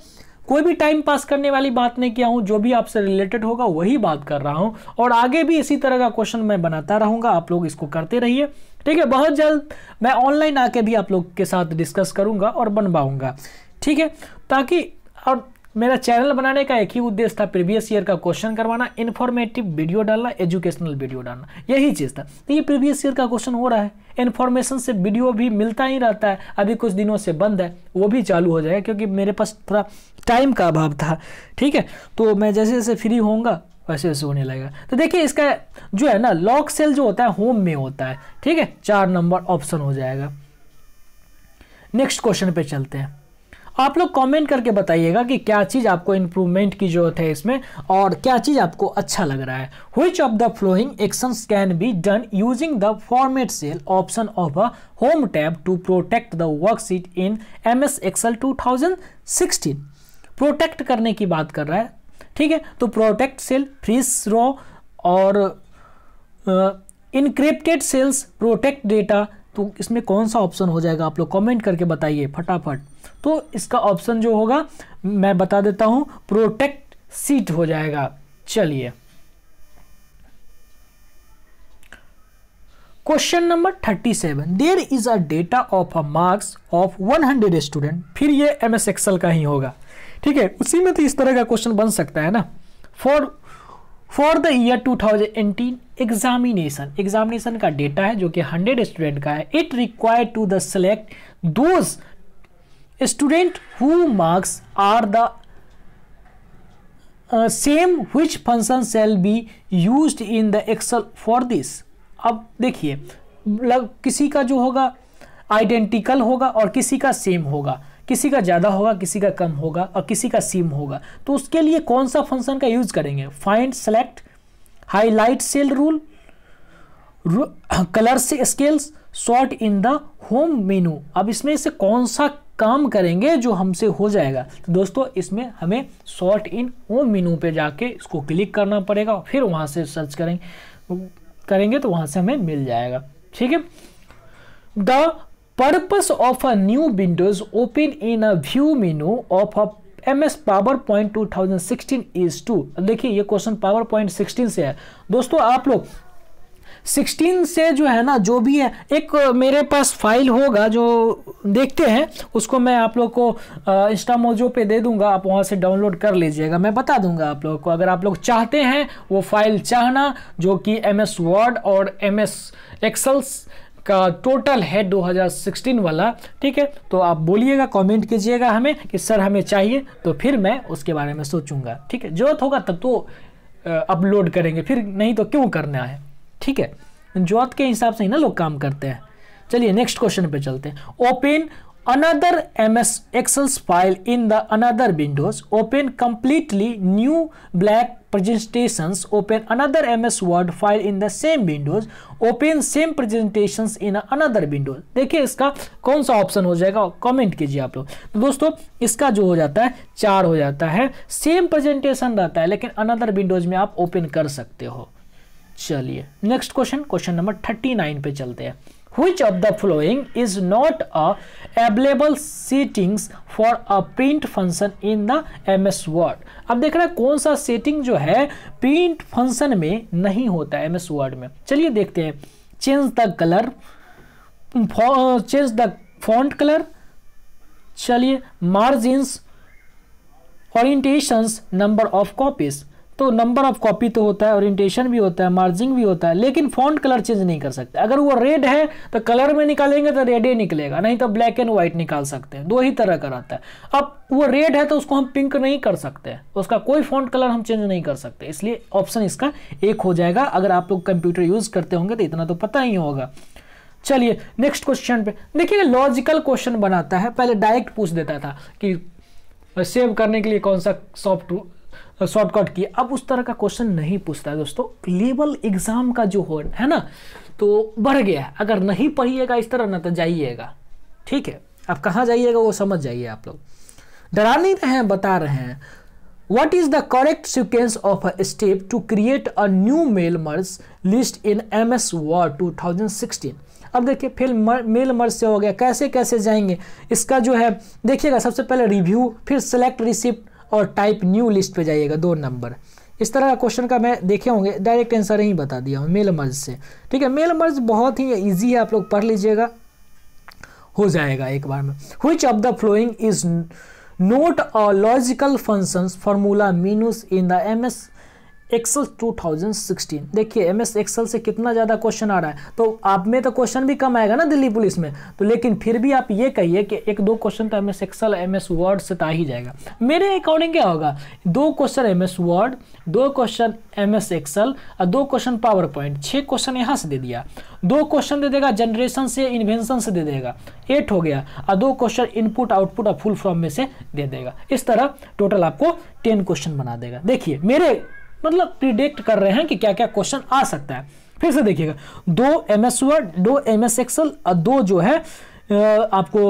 कोई भी टाइम पास करने वाली बात नहीं किया हूँ जो भी आपसे रिलेटेड होगा वही बात कर रहा हूँ और आगे भी इसी तरह का क्वेश्चन मैं बनाता रहूँगा आप लोग इसको करते रहिए ठीक है बहुत जल्द मैं ऑनलाइन आके भी आप लोग के साथ डिस्कस करूँगा और बनवाऊँगा ठीक है ताकि और मेरा चैनल बनाने का एक ही उद्देश्य था प्रीवियस ईयर का क्वेश्चन करवाना इन्फॉर्मेटिव वीडियो डालना एजुकेशनल वीडियो डालना यही चीज़ था तो ये प्रीवियस ईयर का क्वेश्चन हो रहा है इन्फॉर्मेशन से वीडियो भी मिलता ही रहता है अभी कुछ दिनों से बंद है वो भी चालू हो जाएगा क्योंकि मेरे पास थोड़ा टाइम का अभाव था ठीक है तो मैं जैसे जैसे फ्री होऊंगा वैसे वैसे होने लगेगा तो देखिए इसका जो है ना लॉक सेल जो होता है होम में होता है ठीक है चार नंबर ऑप्शन हो जाएगा नेक्स्ट क्वेश्चन पे चलते हैं आप लोग कमेंट करके बताइएगा कि क्या चीज़ आपको इम्प्रूवमेंट की जरूरत है इसमें और क्या चीज़ आपको अच्छा लग रहा है which of the following action can be done using the format cell option of a home tab to protect the worksheet in M S Excel to protect करने की बात कर रहा है ठीक है तो प्रोटेक्ट सेल फ्री रो और इनक्रिप्टेड सेल्स प्रोटेक्ट डेटा तो इसमें कौन सा ऑप्शन हो जाएगा आप लोग कमेंट करके बताइए फटाफट तो इसका ऑप्शन जो होगा मैं बता देता हूं प्रोटेक्ट सीट हो जाएगा चलिए question number thirty seven there is a data of a marks of one hundred student फिर ये एम एस एक्सल का ही होगा ठीक है उसी में तो इस तरह का क्वेश्चन बन सकता है ना for for the year 2018 examination examination का डेटा है जो कि 100 स्टूडेंट का है it require to the select those student who marks are the same which function shall be use in the Excel for this अब देखिए किसी का जो होगा आइडेंटिकल होगा और किसी का सेम होगा किसी का ज़्यादा होगा किसी का कम होगा और किसी का सिम होगा तो उसके लिए कौन सा फंक्शन का यूज़ करेंगे find select highlight cell rule colour से scales sort in the home menu अब इसमें से कौन सा काम करेंगे जो हमसे हो जाएगा तो दोस्तों इसमें हमें शॉर्ट इन होम मेनू पे जाके इसको क्लिक करना पड़ेगा फिर वहाँ से सर्च करेंगे करेंगे तो वहाँ से हमें मिल जाएगा ठीक है the purpose of a new windows open in a view menu of a M S PowerPoint two thousand sixteen is to देखिए ये क्वेश्चन पावर पॉइंट सिक्सटीन से है दोस्तों आप लोग 16 से जो है ना जो भी है एक मेरे पास फाइल होगा जो देखते हैं उसको मैं आप लोग को इंस्टा मोजो पे दे दूंगा आप वहाँ से डाउनलोड कर लीजिएगा मैं बता दूंगा आप लोगों को अगर आप लोग चाहते हैं वो फाइल चाहना जो कि एम एस वर्ड और एम एस एक्सल्स का टोटल है 2016 वाला ठीक है तो आप बोलिएगा कमेंट कीजिएगा हमें कि सर हमें चाहिए तो फिर मैं उसके बारे में सोचूंगा ठीक है जरूरत होगा तब तो अपलोड करेंगे फिर नहीं तो क्यों करना है ठीक है जरूरत के हिसाब से ही ना लोग काम करते हैं चलिए नेक्स्ट क्वेश्चन पे चलते हैं open another MS Excel file in the another windows, open completely new black presentations, open another MS Word file in the same windows, open same presentations in another windows. देखिए इसका कौन सा option हो जाएगा comment कीजिए आप लोग तो दोस्तों इसका जो हो जाता है चार हो जाता है सेम प्रेजेंटेशन रहता है लेकिन अनदर विंडोज में आप ओपन कर सकते हो चलिए next question question number thirty nine पे चलते हैं which of the following is not a available settings for a print function in the ms word अब देख रहे हैं कौन सा सेटिंग जो है प्रिंट फंक्शन में नहीं होता है एस वर्ड में चलिए देखते हैं change the colour change the font colour चलिए margins orientations number of copies तो नंबर ऑफ कॉपी तो होता है ओरिएंटेशन भी होता है मार्जिंग भी होता है लेकिन फॉन्ट कलर चेंज नहीं कर सकते अगर वो रेड है तो कलर में निकालेंगे तो रेड ही निकलेगा नहीं तो ब्लैक एंड व्हाइट निकाल सकते हैं दो ही तरह का रहता है अब वो रेड है तो उसको हम पिंक नहीं कर सकते उसका कोई फॉन्ट कलर हम चेंज नहीं कर सकते इसलिए ऑप्शन इसका एक हो जाएगा अगर आप लोग कंप्यूटर यूज़ करते होंगे तो इतना तो पता ही होगा चलिए नेक्स्ट क्वेश्चन पे देखिए लॉजिकल क्वेश्चन बनाता है पहले डायरेक्ट पूछ देता था कि सेव करने के लिए कौन सा सॉफ्ट शॉर्टकट किए अब उस तरह का क्वेश्चन नहीं पूछता दोस्तों लेवल एग्जाम का जो हो है ना तो बढ़ गया अगर नहीं पढ़िएगा इस तरह ना तो जाइएगा ठीक है अब कहाँ जाइएगा वो समझ जाइए आप लोग डरा नहीं रहे हैं बता रहे हैं what What is the correct sequence of a step to create a new mail merge list in MS Word 2016? अब देखिए फिर मेल मर्स से हो गया कैसे कैसे जाएंगे इसका जो है देखिएगा सबसे पहले रिव्यू फिर सेलेक्ट रिसिप्ट और टाइप न्यू लिस्ट पे जाइएगा दो नंबर इस तरह का क्वेश्चन का मैं देखे होंगे डायरेक्ट आंसर ही बता दिया हूँ मेल मर्ज से ठीक है मेल मर्ज बहुत ही ईजी है आप लोग पढ़ लीजिएगा हो जाएगा एक बार में which of the following is not a logical functions formula menus in the M S Excel 2016 देखिए एम एस एक्सल से कितना ज़्यादा क्वेश्चन आ रहा है तो आप में तो क्वेश्चन भी कम आएगा ना दिल्ली पुलिस में तो लेकिन फिर भी आप ये कहिए कि एक दो क्वेश्चन तो M S Excel M S Word से तो आ ही जाएगा मेरे अकॉर्डिंग क्या होगा दो क्वेश्चन एम एस वर्ड दो क्वेश्चन एम एस एक्सल और दो क्वेश्चन पावर पॉइंट छः क्वेश्चन यहाँ से दे दिया दो क्वेश्चन दे देगा जनरेशन से इन्वेंशन से दे देगा एट हो गया और दो क्वेश्चन इनपुट आउटपुट और फुल फॉर्म में से दे देगा इस तरह टोटल आपको टेन क्वेश्चन बना देगा देखिए मेरे मतलब प्रिडिक्ट कर रहे हैं कि क्या क्या क्वेश्चन आ सकता है फिर से देखिएगा दो एम एस वर्ड दो एम एस एक्सल दो जो है आपको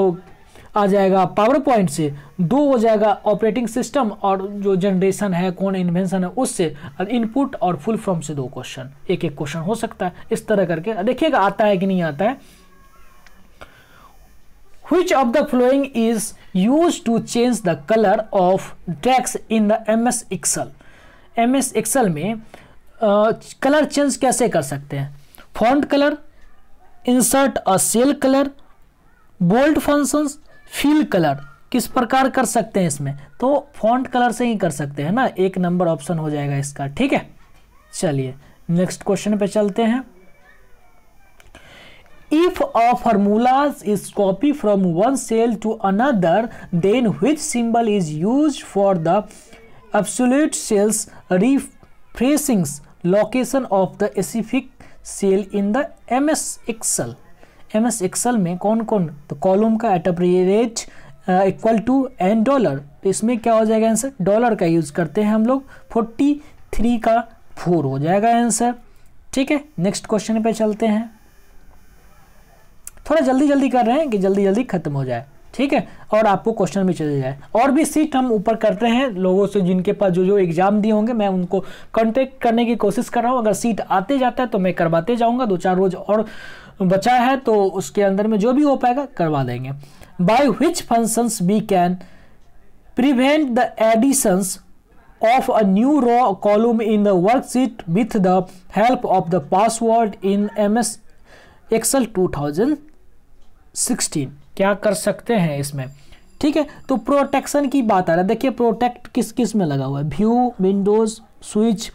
आ जाएगा पावर पॉइंट से दो हो जाएगा ऑपरेटिंग सिस्टम और जो जनरेशन है कौन इन्वेंशन है उससे इनपुट और फुल फॉर्म से दो क्वेश्चन एक एक क्वेश्चन हो सकता है इस तरह करके देखिएगा आता है कि नहीं आता है which of the following is used to change the color of text in the ms excel M S Excel में कलर चेंज कैसे कर सकते हैं font colour insert a cell colour bold functions fill colour किस प्रकार कर सकते हैं इसमें तो फॉन्ट कलर से ही कर सकते हैं ना एक नंबर ऑप्शन हो जाएगा इसका ठीक है चलिए नेक्स्ट क्वेश्चन पे चलते हैं if a formulas is copy from one cell to another then which symbol is use for the absolute cells location of the specific cell in the M S Excel M S Excel में कौन कौन तो column का at equal to N dollar तो इसमें क्या हो जाएगा आंसर डॉलर का यूज करते हैं हम लोग फोर्टी थ्री का फोर हो जाएगा आंसर ठीक है नेक्स्ट क्वेश्चन पे चलते हैं थोड़ा जल्दी जल्दी कर रहे हैं कि जल्दी जल्दी खत्म हो जाए ठीक है और आपको क्वेश्चन भी चले जाए और भी सीट हम ऊपर करते हैं लोगों से जिनके पास जो जो एग्ज़ाम दिए होंगे मैं उनको कॉन्टेक्ट करने की कोशिश कर रहा हूँ अगर सीट आते जाता है तो मैं करवाते जाऊँगा दो चार रोज़ और बचा है तो उसके अंदर में जो भी हो पाएगा करवा देंगे by which functions we can prevent the editions of row a in the worksheet with the help of the password in M S Excel two thousand sixteen क्या कर सकते हैं इसमें ठीक है तो प्रोटेक्शन की बात आ रहा है देखिए प्रोटेक्ट किस किस में लगा हुआ है view windows switch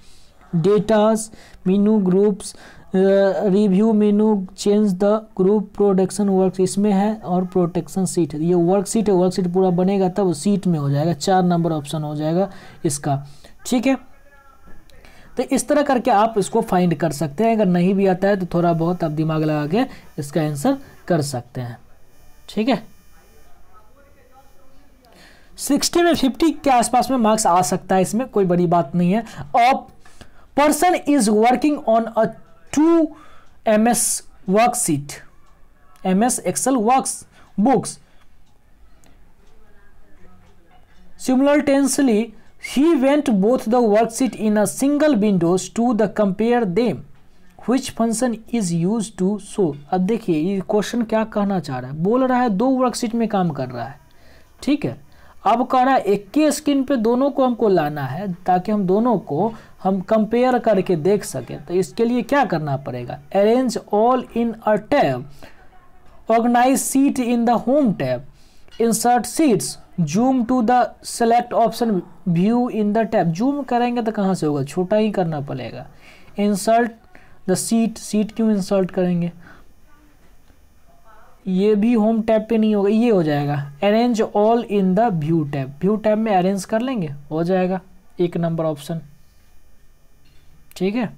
datas menu groups review menu change the group protection work इसमें है और प्रोटेक्शन सीट ये वर्कशीट है वर्कशीट पूरा बनेगा तब सीट में हो जाएगा चार नंबर ऑप्शन हो जाएगा इसका ठीक है तो इस तरह करके आप इसको फाइंड कर सकते हैं अगर नहीं भी आता है तो थोड़ा बहुत आप दिमाग लगा के इसका आंसर कर सकते हैं ठीक है सिक्सटी में फिफ्टी के आसपास में मार्क्स आ सकता है इसमें कोई बड़ी बात नहीं है और person is working on a two M S worksheet M S Excel work books टेंसली he want both the worksheet in a single windows to the compare them which function is use to show अब देखिए ये question क्या कहना चाह रहा है बोल रहा है दो वर्कशीट में काम कर रहा है ठीक है अब कह रहा है एक के स्क्रीन पे दोनों को हमको लाना है ताकि हम दोनों को हम कंपेयर करके देख सकें तो इसके लिए क्या करना पड़ेगा arrange all in a tab organize sheet in the home tab insert sheets zoom to the select option view in the tab zoom करेंगे तो कहाँ से होगा छोटा ही करना पड़ेगा इंसर्ट द सीट सीट क्यों इंसर्ट करेंगे ये भी होम टैब पे नहीं होगा ये हो जाएगा arrange all in the view tab view tab में अरेंज कर लेंगे हो जाएगा एक नंबर ऑप्शन ठीक है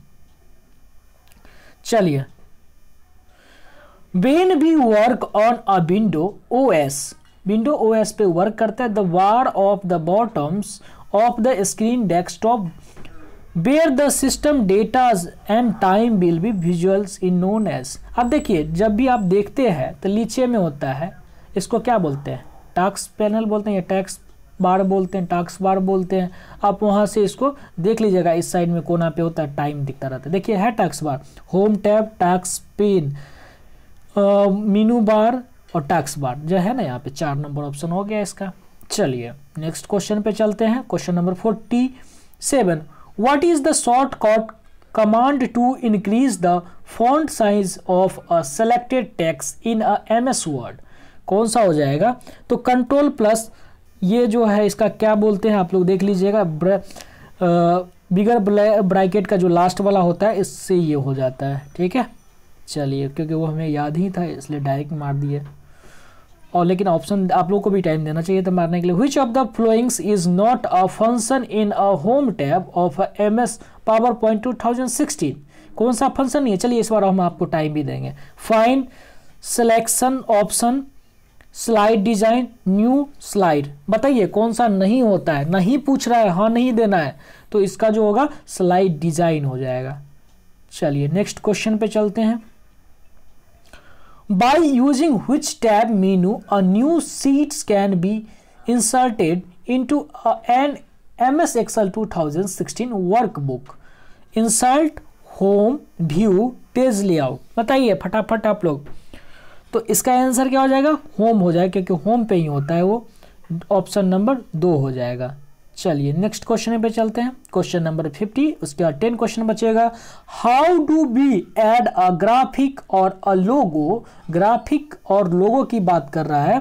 चलिए when we work on a window O S window O S पे वर्क करता है the bar of the bottoms of the screen desktop where the system dates and time will be visuals in known as अब देखिए जब भी आप देखते हैं तो नीचे में होता है इसको क्या बोलते हैं टास्क पैनल बोलते हैं या टैक्स बार बोलते हैं टास्क बार बोलते हैं आप वहाँ से इसको देख लीजिएगा इस साइड में कोना पे होता है टाइम दिखता रहता है देखिए है task bar home tab task pin menu bar और टास्क बार जो है ना यहाँ पे चार नंबर ऑप्शन हो गया इसका चलिए नेक्स्ट क्वेश्चन पे चलते हैं question number forty seven what is the shortcut command to increase the font size of a selected text in a ms word कौन सा हो जाएगा तो कंट्रोल प्लस ये जो है इसका क्या बोलते हैं आप लोग देख लीजिएगा बिगर ब्रैकेट का जो लास्ट वाला होता है इससे ये हो जाता है ठीक है चलिए क्योंकि वो हमें याद ही था इसलिए डायरेक्ट मार दिया और लेकिन ऑप्शन आप लोग को भी टाइम देना चाहिए था मारने के लिए which of the followings is not a function in a home tab of M S PowerPoint two thousand sixteen कौन सा फंक्शन नहीं है चलिए इस बार हम आपको टाइम भी देंगे find selection option slide design new slide बताइए कौन सा नहीं होता है नहीं पूछ रहा है हाँ नहीं देना है तो इसका जो होगा स्लाइड डिजाइन हो जाएगा चलिए नेक्स्ट क्वेश्चन पे चलते हैं by using which tab menu a new sheets can be inserted into a, an MS Excel 2016 workbook insert home view page layout बताइए फटाफट आप लोग तो इसका आंसर क्या हो जाएगा होम हो जाएगा क्योंकि होम पे ही होता है वो ऑप्शन नंबर दो हो जाएगा चलिए नेक्स्ट क्वेश्चन पे चलते हैं क्वेश्चन नंबर फिफ्टी उसके बाद टेन क्वेश्चन बचेगा how do be add a graphic और अ लोगो ग्राफिक और लोगो की बात कर रहा है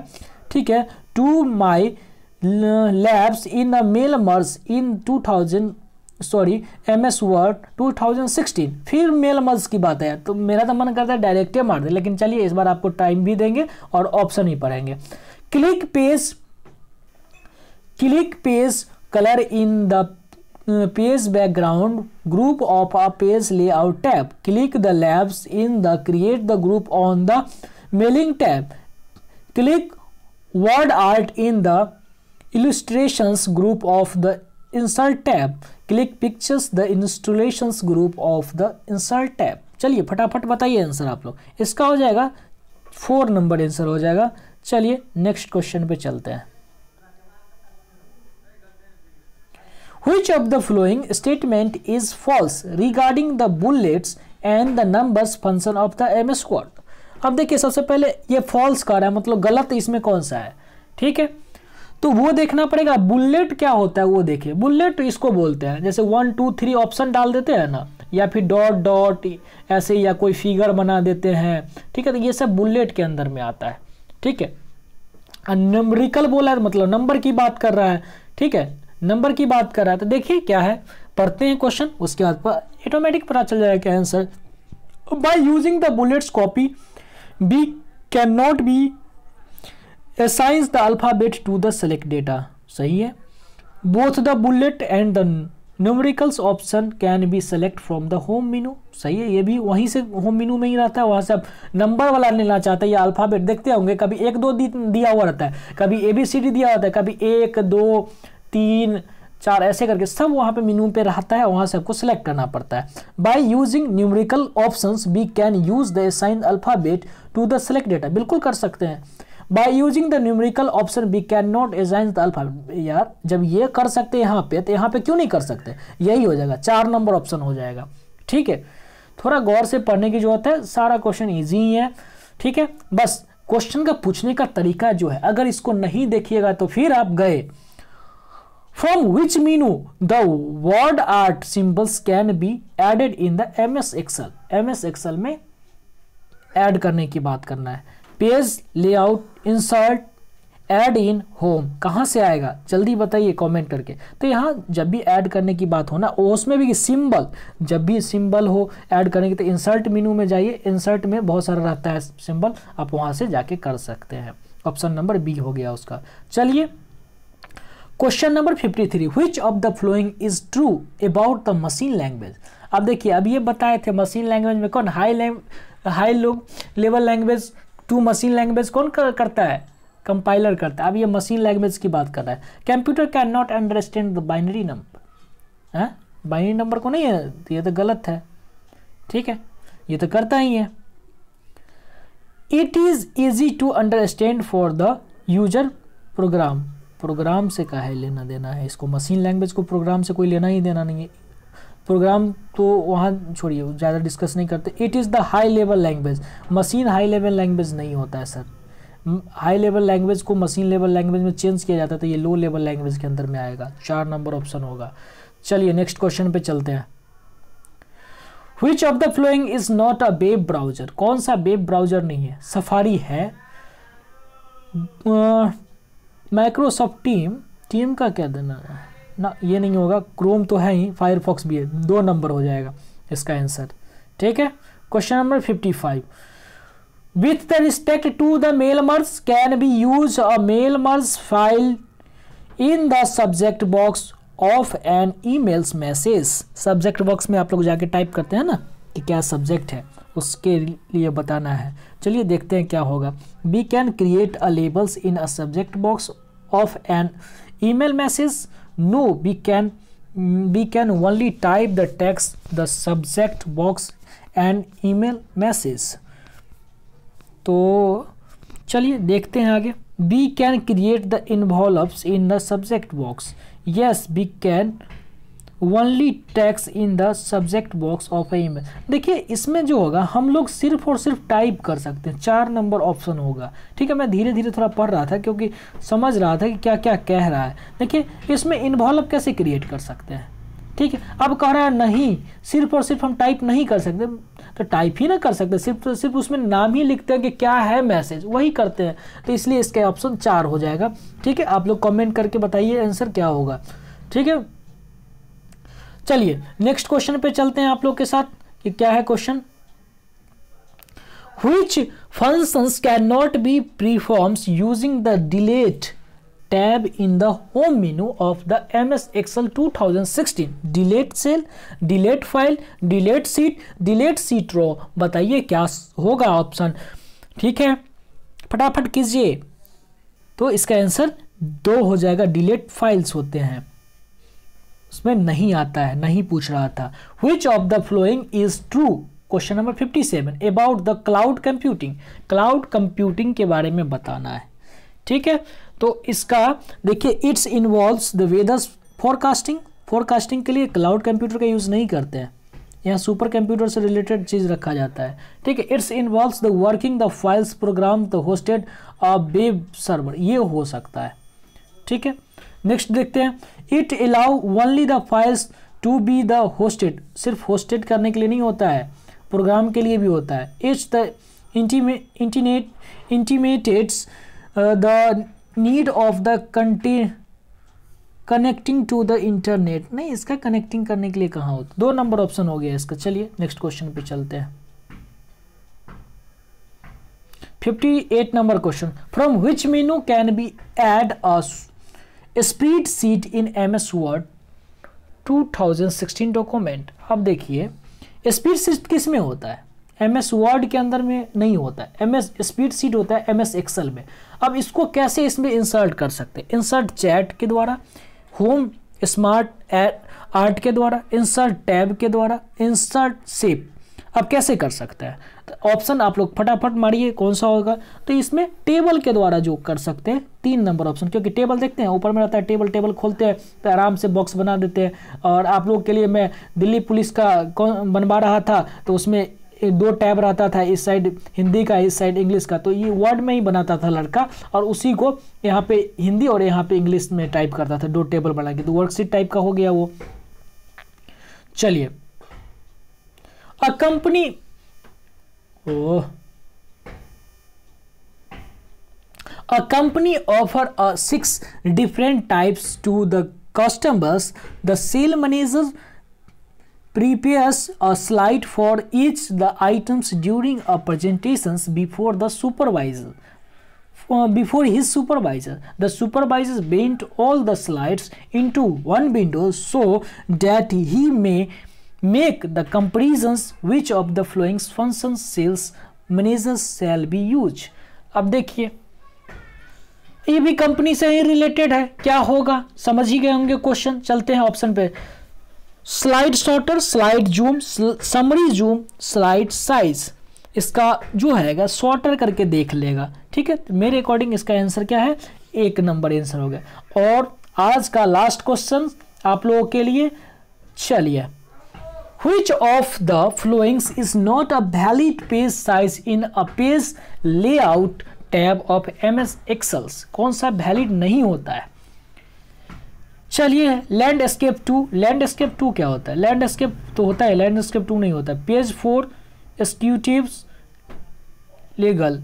ठीक है to my labs in the mail merge in two thousand sorry M S Word two thousand sixteen फिर मेल मर्स की बात है तो मेरा तो मन करता है डायरेक्ट ही मार दे लेकिन चलिए इस बार आपको टाइम भी देंगे और ऑप्शन ही पढ़ेंगे click page click page color in the page background group of a page layout tab click the labs in the create the group on the mailing tab click word art in the illustrations group of the insert tab click pictures the installations group of the insert tab चलिए फटाफट बताइए answer आप लोग इसका हो जाएगा four number answer हो जाएगा चलिए नेक्स्ट क्वेश्चन पे चलते हैं Which of the following statement is false regarding the bullets and the numbers function of the M स्क्वाड अब देखिए सबसे पहले ये फॉल्स रहा है मतलब गलत इसमें कौन सा है ठीक है तो वो देखना पड़ेगा बुलेट क्या होता है वो देखिए बुलेट इसको बोलते हैं जैसे वन टू थ्री ऑप्शन डाल देते हैं ना या फिर डॉट डॉट ऐसे या कोई फिगर बना देते हैं ठीक है तो ये सब बुलेट के अंदर में आता है ठीक है नंबरिकल बोला है मतलब नंबर की बात कर रहा है ठीक है नंबर की बात कर रहा है तो देखिए क्या है पढ़ते हैं क्वेश्चन उसके बाद ऑटोमेटिक पता चल जाएगा क्या answer by using the bullets copy be can not be assigns the alphabet to the select data सही है both the bullet and the numericals option can be select from the home menu सही है ये भी वहीं से home Meenu में ही रहता है वहाँ से आप नंबर वाला लेना चाहते हैं या अल्फ़ाबेट देखते होंगे कभी एक दो दिया हुआ रहता है कभी ए बी सी डी दिया होता है कभी एक दो तीन चार ऐसे करके सब वहाँ पे मीनू पे रहता है वहाँ से आपको सिलेक्ट करना पड़ता है by using numerical option we can use the sign alphabet to the select data बिल्कुल कर सकते हैं by using the numerical option we can not assign the alphabet यार जब ये कर सकते हैं यहाँ पे तो यहाँ पे क्यों नहीं कर सकते यही हो जाएगा चार नंबर ऑप्शन हो जाएगा ठीक है थोड़ा गौर से पढ़ने की जरूरत है सारा क्वेश्चन ईजी ही है ठीक है बस क्वेश्चन का पूछने का तरीका जो है अगर इसको नहीं देखिएगा तो फिर आप गए from which menu the word art symbols can be added in the MS Excel. MS Excel में add करने की बात करना है page layout insert add in home कहाँ से आएगा जल्दी बताइए कॉमेंट करके तो यहाँ जब भी एड करने की बात हो ना उसमें भी सिंबल जब भी सिंबल हो ऐड करने की तो इंसर्ट मीनू में जाइए इंसर्ट में बहुत सारा रहता है सिंबल आप वहाँ से जाके कर सकते हैं ऑप्शन नंबर बी हो गया उसका चलिए question number 53 which of the following is true about the machine language अब देखिए अब ये बताए थे मशीन लैंग्वेज में कौन हाई हाई लोग level language to machine language कौन कर, करता है कंपाइलर करता है अब ये मशीन लैंग्वेज की बात कर रहा है computer can not understand the binary number है बाइनरी नंबर को नहीं है ये तो गलत है ठीक है ये तो करता ही है it is easy to understand for the user program program से का है लेना देना है इसको मशीन लैंग्वेज को प्रोग्राम से कोई लेना ही देना नहीं है प्रोग्राम तो वहाँ छोड़िए ज़्यादा डिस्कस नहीं करते it is the high level language machine high level language नहीं होता है सर हाई लेवल लैंग्वेज को मशीन लेवल लैंग्वेज में चेंज किया जाता है तो ये लो लेवल लैंग्वेज के अंदर में आएगा चार नंबर ऑप्शन होगा चलिए नेक्स्ट क्वेश्चन पे चलते हैं which of the following is not a web browser कौन सा वेब ब्राउजर नहीं है सफारी है uh, माइक्रोसॉफ्ट टीम टीम का क्या देना है ना ये नहीं होगा क्रोम तो है ही फायरफॉक्स भी है दो नंबर हो जाएगा इसका आंसर ठीक है question number fifty five the respect to the mail merge can be use a mail merge file in the subject box of an emails message subject box में आप लोग जाके टाइप करते हैं ना कि क्या सब्जेक्ट है उसके लिए बताना है चलिए देखते हैं क्या होगा we can create a labels in a subject box of an mail message no we can we can only type the text the subject box and email message तो चलिए देखते हैं आगे we can create the involve in the subject box yes we can only text in the subject box of a देखिए इसमें जो होगा हम लोग सिर्फ और सिर्फ टाइप कर सकते हैं चार नंबर ऑप्शन होगा ठीक है मैं धीरे धीरे थोड़ा पढ़ रहा था क्योंकि समझ रहा था कि क्या क्या कह रहा है देखिए इसमें इन्वॉल्व कैसे क्रिएट कर सकते हैं ठीक है अब कह रहा है नहीं सिर्फ और सिर्फ हम टाइप नहीं कर सकते तो टाइप ही ना कर सकते सिर्फ तो सिर्फ उसमें नाम ही लिखते हैं कि क्या है मैसेज वही करते हैं तो इसलिए इसका ऑप्शन चार हो जाएगा ठीक है आप लोग कमेंट करके बताइए आंसर क्या होगा ठीक है चलिए नेक्स्ट क्वेश्चन पे चलते हैं आप लोग के साथ ये क्या है question which functions can not be perform using the delete tab in the home menu of the M S Excel two thousand sixteen delete cell delete file delete sheet delete sheet row बताइए क्या होगा option ठीक है फटाफट कीजिए तो इसका answer दो हो जाएगा डिलेट फाइल्स होते हैं उसमें नहीं आता है नहीं पूछ रहा था which of the following is true question number fifty seven about the cloud computing cloud computing के बारे में बताना है ठीक है तो इसका देखिए it's involve the weathers forecasting forecasting के लिए क्लाउड कंप्यूटर का यूज़ नहीं करते हैं यहाँ सुपर कंप्यूटर से रिलेटेड चीज़ रखा जाता है ठीक है it's involve the working the files program the hosted web server ये हो सकता है ठीक है नेक्स्ट देखते हैं it allow only the files to be the hosted सिर्फ होस्टेड करने के लिए नहीं होता है प्रोग्राम के लिए भी होता है it's the intimate intimates the need of the continue connecting to the internet नहीं इसका कनेक्टिंग करने के लिए कहाँ होता दो नंबर ऑप्शन हो गया इसका चलिए नेक्स्ट क्वेश्चन पे चलते हैं fifty eight number question from which menu can be add a spreadsheet in M S Word sixteen document अब देखिए स्पीड सीट किस में होता है एम एस वर्ड के अंदर में नहीं होता है एम एस स्पीड सीट होता है एम एस एक्सल में अब इसको कैसे इसमें इंसर्ट कर सकते हैं इंसर्ट चैट के द्वारा होम स्मार्ट आर्ट के द्वारा इंसर्ट टैब के द्वारा इंसर्ट सेप अब कैसे कर सकता है ऑप्शन आप लोग फटाफट मारिए कौन सा होगा तो इसमें टेबल के द्वारा जो कर सकते हैं तीन नंबर ऑप्शन क्योंकि टेबल देखते हैं ऊपर में रहता है टेबल टेबल खोलते हैं तो आराम से बॉक्स बना देते हैं और आप लोग के लिए मैं दिल्ली पुलिस का बनवा रहा था तो उसमें दो टैब रहता था इस साइड हिंदी का इस साइड इंग्लिश का तो ये वर्ड में ही बनाता था लड़का और उसी को यहाँ पे हिंदी और यहाँ पे इंग्लिश में टाइप करता था दो टेबल बना के तो वर्कशीट टाइप का हो गया वो चलिए a company Oh. A company offer uh, six different types to the customers. The sale manager prepares a slide for each the items during a presentations before the supervisor uh, before his supervisor the supervisor bent all the slides into one window so that he may make the comparisons which of the flowing function sales managers sale be use अब देखिए ये भी company से ही related है क्या होगा समझ ही गए होंगे क्वेश्चन चलते हैं ऑप्शन पे slide sorter slide zoom summary zoom slide size इसका जो हैगा शॉर्टर करके देख लेगा ठीक है तो मेरे अकॉर्डिंग इसका आंसर क्या है एक नंबर आंसर हो गया और आज का लास्ट क्वेश्चन आप लोगों के लिए चलिए which of the flowings is not a valid page size in a page layout tab of M S Excels कौन सा वैलिड नहीं होता है चलिए लैंडस्केप टू लैंडस्केप टू क्या होता है लैंडस्केप तो होता है लैंडस्केप टू नहीं होता पेज फोर एक्सक्यूटिव लीगल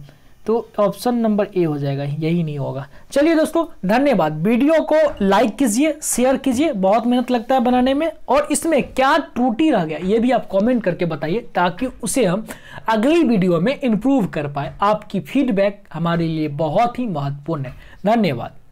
तो ऑप्शन नंबर ए हो जाएगा यही नहीं होगा चलिए दोस्तों धन्यवाद वीडियो को लाइक कीजिए शेयर कीजिए बहुत मेहनत लगता है बनाने में और इसमें क्या टूटी रह गया ये भी आप कमेंट करके बताइए ताकि उसे हम अगली वीडियो में इम्प्रूव कर पाए आपकी फीडबैक हमारे लिए बहुत ही महत्वपूर्ण है धन्यवाद